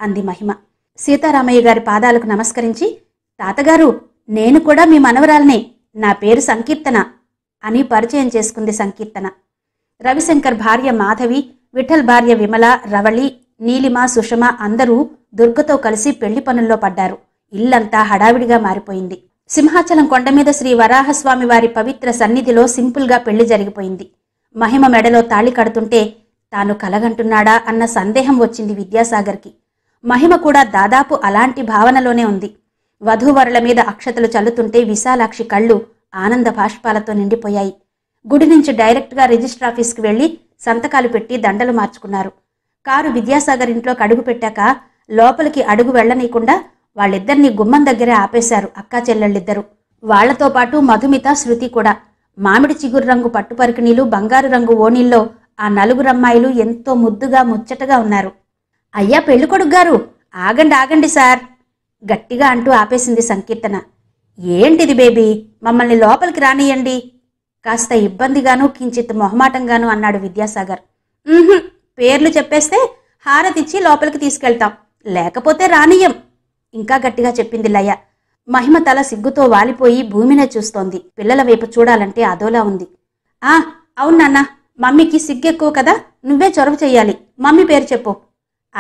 A: అంది మహిమ సీతారామయ్య గారి పాదాలకు నమస్కరించి తాతగారు నేను కూడా మీ మనవరాలనే నా పేరు సంకీర్తన అని పరిచయం చేసుకుంది సంకీర్తన రవిశంకర్ భార్య మాధవి విఠల్ భార్య విమల రవళి నీలిమ సుషమ అందరూ దుర్గతో కలిసి పెళ్లి పనుల్లో పడ్డారు ఇల్లంతా హడావిడిగా మారిపోయింది సింహాచలం కొండ మీద శ్రీ వరాహస్వామి వారి పవిత్ర సన్నిధిలో సింపుల్గా పెళ్లి జరిగిపోయింది మహిమ మెడలో తాళి కడుతుంటే తాను కలగంటున్నాడా అన్న సందేహం వచ్చింది విద్యాసాగర్కి మహిమ కూడా దాదాపు అలాంటి భావనలోనే ఉంది వధూవరుల మీద అక్షతలు చల్లుతుంటే విశాలాక్షి కళ్ళు ఆనంద భాష్పాలతో నిండిపోయాయి గుడి నుంచి డైరెక్ట్గా రిజిస్టర్ ఆఫీస్కి వెళ్లి సంతకాలు పెట్టి దండలు మార్చుకున్నారు కారు విద్యాసాగర్ ఇంట్లోకి అడుగు పెట్టాక లోపలికి అడుగు వెళ్లనీయకుండా వాళ్ళిద్దరినీ గుమ్మం దగ్గరే ఆపేశారు అక్కా చెల్లెళ్ళిద్దరూ వాళ్లతో పాటు మధుమిత శృతి కూడా మామిడి చిగురు రంగు పట్టుపరికిణీలు బంగారు రంగు ఓణీల్లో ఆ నలుగురు అమ్మాయిలు ఎంతో ముద్దుగా ముచ్చటగా ఉన్నారు అయ్యా పెళ్ళికొడుకు గారు ఆగండి ఆగండి సార్ గట్టిగా అంటూ ఆపేసింది సంకీర్తన ఏంటిది బేబీ మమ్మల్ని లోపలికి రానియండి కాస్త ఇబ్బందిగాను కించిత్ మొహమాటంగాను అన్నాడు విద్యాసాగర్ పేర్లు చెప్పేస్తే హారతిచ్చి లోపలికి తీసుకెళ్తాం లేకపోతే రానియం ఇంకా గట్టిగా చెప్పింది లయ మహిమ తల సిగ్గుతో వాలిపోయి భూమినే చూస్తోంది పిల్లల వైపు చూడాలంటే అదోలా ఉంది ఆ అవునాన్న మమ్మీకి సిగ్గెక్కువ కదా నువ్వే చొరవ చెయ్యాలి మమ్మీ పేరు చెప్పు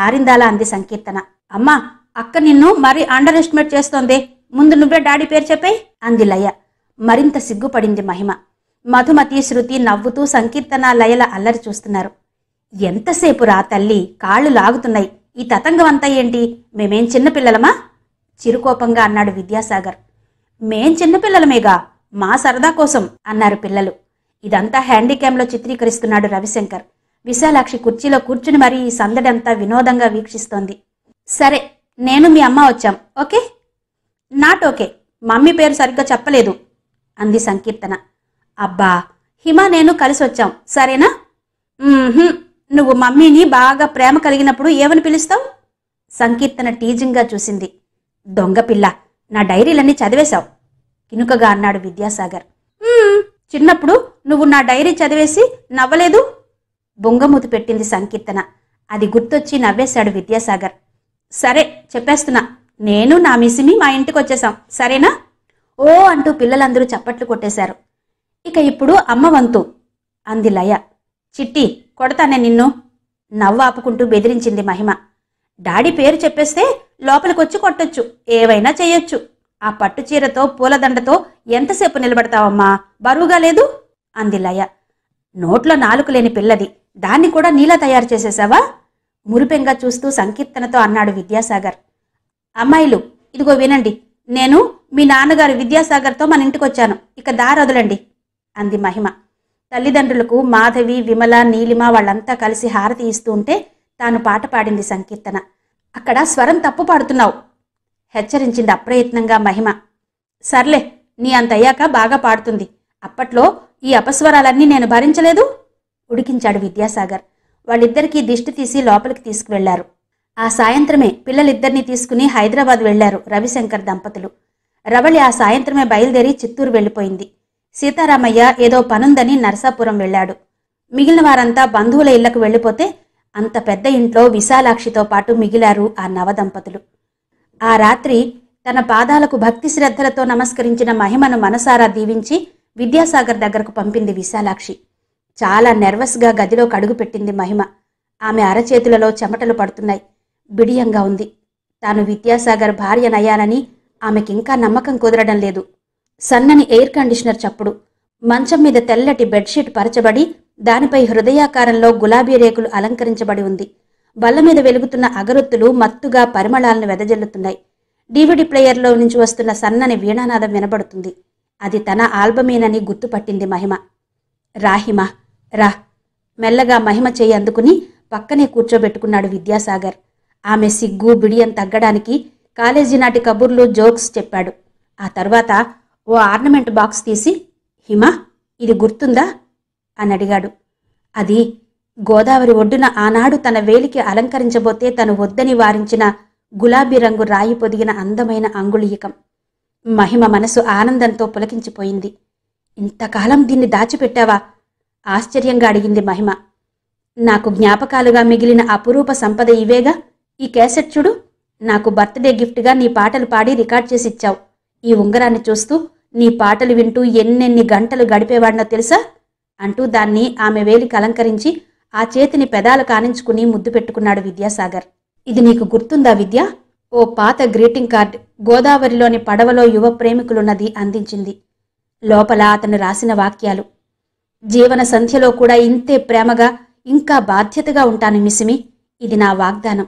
A: ఆరిందాల అంది సంకీర్తన అమ్మా అక్క నిన్ను మరీ అండర్ ఎస్టిమేట్ చేస్తోంది ముందు నువ్వే డాడీ పేరు చెప్పే అంది లయ మరింత సిగ్గుపడింది మహిమ మధుమతి శృతి నవ్వుతూ సంకీర్తన లయల అల్లరి చూస్తున్నారు ఎంతసేపు రా తల్లి కాళ్ళు లాగుతున్నాయి ఈ తతంగం అంతా ఏంటి మేమేం చిన్నపిల్లలమా చిరుకోపంగా అన్నాడు విద్యాసాగర్ మేం చిన్నపిల్లలమేగా మా సరదా కోసం అన్నారు పిల్లలు ఇదంతా హ్యాండీక్యామ్లో చిత్రీకరిస్తున్నాడు రవిశంకర్ విశాలాక్షి కుర్చీలో కూర్చుని మరీ ఈ సందడంతా వినోదంగా వీక్షిస్తోంది సరే నేను మీ అమ్మ వచ్చాం ఓకే నాట్ ఓకే మమ్మీ పేరు సరిగ్గా చెప్పలేదు అంది సంకీర్తన అబ్బా హిమ నేను కలిసి వచ్చాం సరేనా నువ్వు మమ్మీని బాగా ప్రేమ కలిగినప్పుడు ఏమని పిలుస్తావు సంకీర్తన టీజింగ్గా చూసింది దొంగ పిల్ల నా డైరీలన్నీ చదివేశావు కినుకగా అన్నాడు విద్యాసాగర్ చిన్నప్పుడు నువ్వు నా డైరీ చదివేసి నవ్వలేదు బొంగమూతి పెట్టింది సంకీర్తన అది గుర్తొచ్చి నవ్వేశాడు విద్యాసాగర్ సరే చెప్పేస్తున్నా నేను నా మిసిమి మా ఇంటికి వచ్చేసాం సరేనా ఓ అంటూ పిల్లలందరూ చప్పట్లు కొట్టేశారు ఇక ఇప్పుడు అమ్మ వంతు అంది లయ చిట్టి కొడతానే నిన్ను నవ్వు ఆపుకుంటూ బెదిరించింది మహిమ డాడీ పేరు చెప్పేస్తే లోపలికొచ్చి కొట్టొచ్చు ఏవైనా చేయొచ్చు ఆ పట్టు చీరతో పూలదండతో ఎంతసేపు నిలబడతావమ్మా బరువుగా లేదు అంది లయ నోట్లో నాలుగు లేని పిల్లది దాన్ని కూడా నీలా తయారు చేసేసావా మురిపెంగా చూస్తూ సంకీర్తనతో అన్నాడు విద్యాసాగర్ అమ్మాయిలు ఇదిగో వినండి నేను మీ నాన్నగారు విద్యాసాగర్తో మన ఇంటికొచ్చాను ఇక దారదులండి అంది మహిమ తల్లిదండ్రులకు మాధవి విమల నీలిమ వాళ్ళంతా కలిసి హారతి ఇస్తూ ఉంటే తాను పాట పాడింది సంకీర్తన అక్కడ స్వరం తప్పు పాడుతున్నావు హెచ్చరించింది అప్రయత్నంగా మహిమ సర్లే నీ అంత అయ్యాక బాగా పాడుతుంది అప్పట్లో ఈ అపస్వరాలన్నీ నేను భరించలేదు ఉడికించాడు విద్యాసాగర్ వాళ్ళిద్దరికీ దిష్టి తీసి లోపలికి తీసుకువెళ్లారు ఆ సాయంత్రమే పిల్లలిద్దరిని తీసుకుని హైదరాబాద్ వెళ్లారు రవిశంకర్ దంపతులు రవళి ఆ సాయంత్రమే బయలుదేరి చిత్తూరు వెళ్ళిపోయింది సీతారామయ్య ఏదో పనుందని నరసాపురం వెళ్ళాడు మిగిలిన వారంతా బంధువుల ఇళ్లకు వెళ్ళిపోతే అంత పెద్ద ఇంట్లో విశాలాక్షితో పాటు మిగిలారు ఆ నవదంపతులు ఆ రాత్రి తన పాదాలకు భక్తి శ్రద్ధలతో నమస్కరించిన మహిమను మనసారా దీవించి విద్యాసాగర్ దగ్గరకు పంపింది విశాలాక్షి చాలా నెర్వస్గా గదిలో కడుగు పెట్టింది మహిమ ఆమె అరచేతులలో చెమటలు పడుతున్నాయి బిడియంగా ఉంది తాను విద్యాసాగర్ భార్యనయ్యానని ఆమెకింకా నమ్మకం కుదరడం లేదు సన్నని ఎయిర్ కండిషనర్ చప్పుడు మంచం మీద తెల్లటి బెడ్షీట్ పరచబడి దానిపై హృదయాకారంలో గులాబీ రేకులు అలంకరించబడి ఉంది బల్ల మీద వెలుగుతున్న అగరొత్తులు మత్తుగా పరిమళాలను వెదజల్లుతున్నాయి డివిడి ప్లేయర్లో నుంచి వస్తున్న సన్నని వీణానాదం వినబడుతుంది అది తన ఆల్బమేనని గుర్తుపట్టింది మహిమ రాహిమ రా మెల్లగా మహిమ చేయి అందుకుని పక్కనే కూర్చోబెట్టుకున్నాడు విద్యాసాగర్ ఆమె సిగ్గు బిడియం తగ్గడానికి కాలేజీ నాటి కబుర్లు జోక్స్ చెప్పాడు ఆ తర్వాత ఓ ఆర్నమెంట్ బాక్స్ తీసి హిమ ఇది గుర్తుందా అని అడిగాడు అది గోదావరి ఒడ్డున ఆనాడు తన వేలికి అలంకరించబోతే తను వద్దని వారించిన గులాబీ రంగు రాయి పొదిగిన అందమైన అంగుళీయకం మహిమ మనసు ఆనందంతో పులకించిపోయింది ఇంతకాలం దీన్ని దాచిపెట్టావా ఆశ్చర్యంగా అడిగింది మహిమ నాకు జ్ఞాపకాలుగా మిగిలిన అపురూప సంపద ఇవేగా ఈ కేసెట్ చూడు నాకు బర్త్డే గిఫ్ట్గా నీ పాటలు పాడి రికార్డ్ చేసి ఇచ్చావు ఈ ఉంగరాన్ని చూస్తూ నీ పాటలు వింటూ ఎన్నెన్ని గంటలు గడిపేవాడినో తెలుసా అంటూ దాన్ని ఆమె వేలికి అలంకరించి ఆ చేతిని పెదాలు కానించుకుని ముద్దు పెట్టుకున్నాడు విద్యాసాగర్ ఇది నీకు గుర్తుందా విద్య ఓ పాత గ్రీటింగ్ కార్డ్ గోదావరిలోని పడవలో యువ ప్రేమికులున్నది అందించింది లోపల అతను రాసిన వాక్యాలు జీవన సంధ్యలో కూడా ఇంతే ప్రేమగా ఇంకా బాధ్యతగా ఉంటాను మిసిమి ఇది నా వాగ్దానం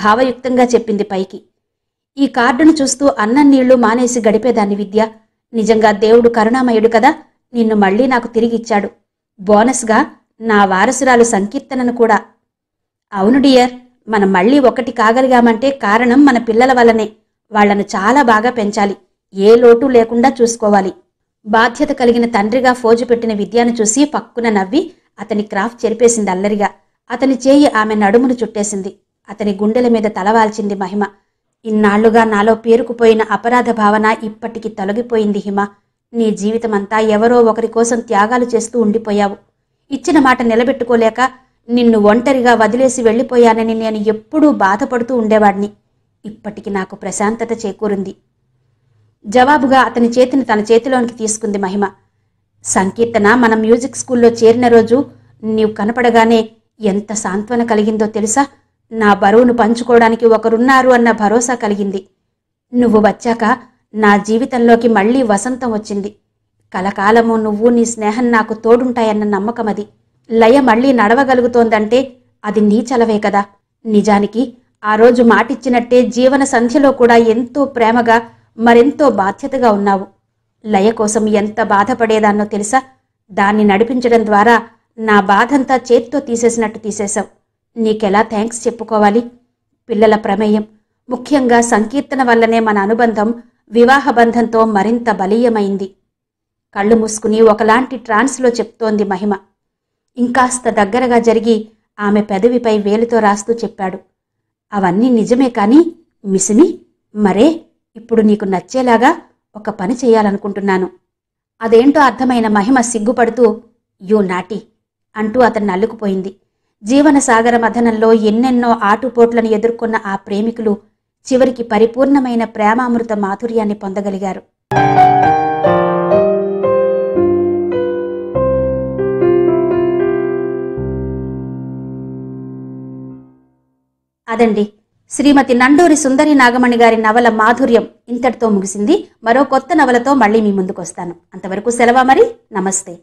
A: భావయుక్తంగా చెప్పింది పైకి ఈ కార్డును చూస్తూ అన్నం నీళ్లు మానేసి గడిపేదాన్ని విద్య నిజంగా దేవుడు కరుణామయుడు కదా నిన్ను మళ్లీ నాకు తిరిగిచ్చాడు బోనస్గా నా వారసురాలు సంకీర్తనను కూడా అవును డియర్ మనం మళ్ళీ ఒకటి కాగలిగామంటే కారణం మన పిల్లల వల్లనే వాళ్లను చాలా బాగా పెంచాలి ఏ లోటు లేకుండా చూసుకోవాలి బాధ్యత కలిగిన తండ్రిగా ఫోజు పెట్టిన విద్యను చూసి పక్కున నవ్వి అతని క్రాఫ్ట్ చెరిపేసింది అల్లరిగా అతని చేయి ఆమె నడుమును చుట్టేసింది అతని గుండెల మీద తలవాల్చింది మహిమ ఇన్నాళ్లుగా నాలో పేరుకుపోయిన అపరాధ భావన ఇప్పటికి తొలగిపోయింది హిమ నీ జీవితమంతా ఎవరో ఒకరి కోసం త్యాగాలు చేస్తూ ఉండిపోయావు ఇచ్చిన మాట నిలబెట్టుకోలేక నిన్ను ఒంటరిగా వదిలేసి వెళ్ళిపోయానని నేను ఎప్పుడూ బాధపడుతూ ఉండేవాడిని ఇప్పటికి నాకు ప్రశాంతత చేకూరింది జవాబుగా అతని చేతిని తన చేతిలోనికి తీసుకుంది మహిమ సంకీర్తన మన మ్యూజిక్ స్కూల్లో చేరిన రోజు నీవు కనపడగానే ఎంత సాంత్వన కలిగిందో తెలుసా నా బరువును పంచుకోవడానికి ఒకరున్నారు అన్న భరోసా కలిగింది నువ్వు వచ్చాక నా జీవితంలోకి మళ్లీ వసంతం వచ్చింది కలకాలము నువ్వు నీ స్నేహం నాకు తోడుంటాయన్న నమ్మకం అది లయ మళ్లీ నడవగలుగుతోందంటే అది నీ చలవే కదా నిజానికి ఆ రోజు మాటిచ్చినట్టే జీవన సంధ్యలో కూడా ఎంతో ప్రేమగా మరెంతో బాధ్యతగా ఉన్నావు లయ కోసం ఎంత బాధపడేదాన్నో తెలుసా దాన్ని నడిపించడం ద్వారా నా బాధంతా చేత్తో తీసేసినట్టు తీసేశావు నీకెలా థ్యాంక్స్ చెప్పుకోవాలి పిల్లల ప్రమేయం ముఖ్యంగా సంకీర్తన వల్లనే మన అనుబంధం వివాహ బంధంతో మరింత బలీయమైంది కళ్ళు మూసుకుని ఒకలాంటి ట్రాన్స్లో చెప్తోంది మహిమ ఇంకాస్త దగ్గరగా జరిగి ఆమె పెదవిపై వేలుతో రాస్తూ చెప్పాడు అవన్నీ నిజమే కానీ మిసిమి మరే ఇప్పుడు నీకు నచ్చేలాగా ఒక పని చేయాలనుకుంటున్నాను అదేంటో అర్థమైన మహిమ సిగ్గుపడుతూ యూ నాటి అంటూ అతన్ని అల్లుకుపోయింది జీవన సాగర మథనంలో ఎన్నెన్నో ఆటుపోట్లను ఎదుర్కొన్న ఆ ప్రేమికులు చివరికి పరిపూర్ణమైన ప్రేమామృత మాధుర్యాన్ని పొందగలిగారు అదండి శ్రీమతి నండూరి సుందరి నాగమణి గారి నవల మాధుర్యం ఇంతటితో ముగిసింది మరో కొత్త నవలతో మళ్ళీ మీ ముందుకు వస్తాను అంతవరకు సెలవా మరి నమస్తే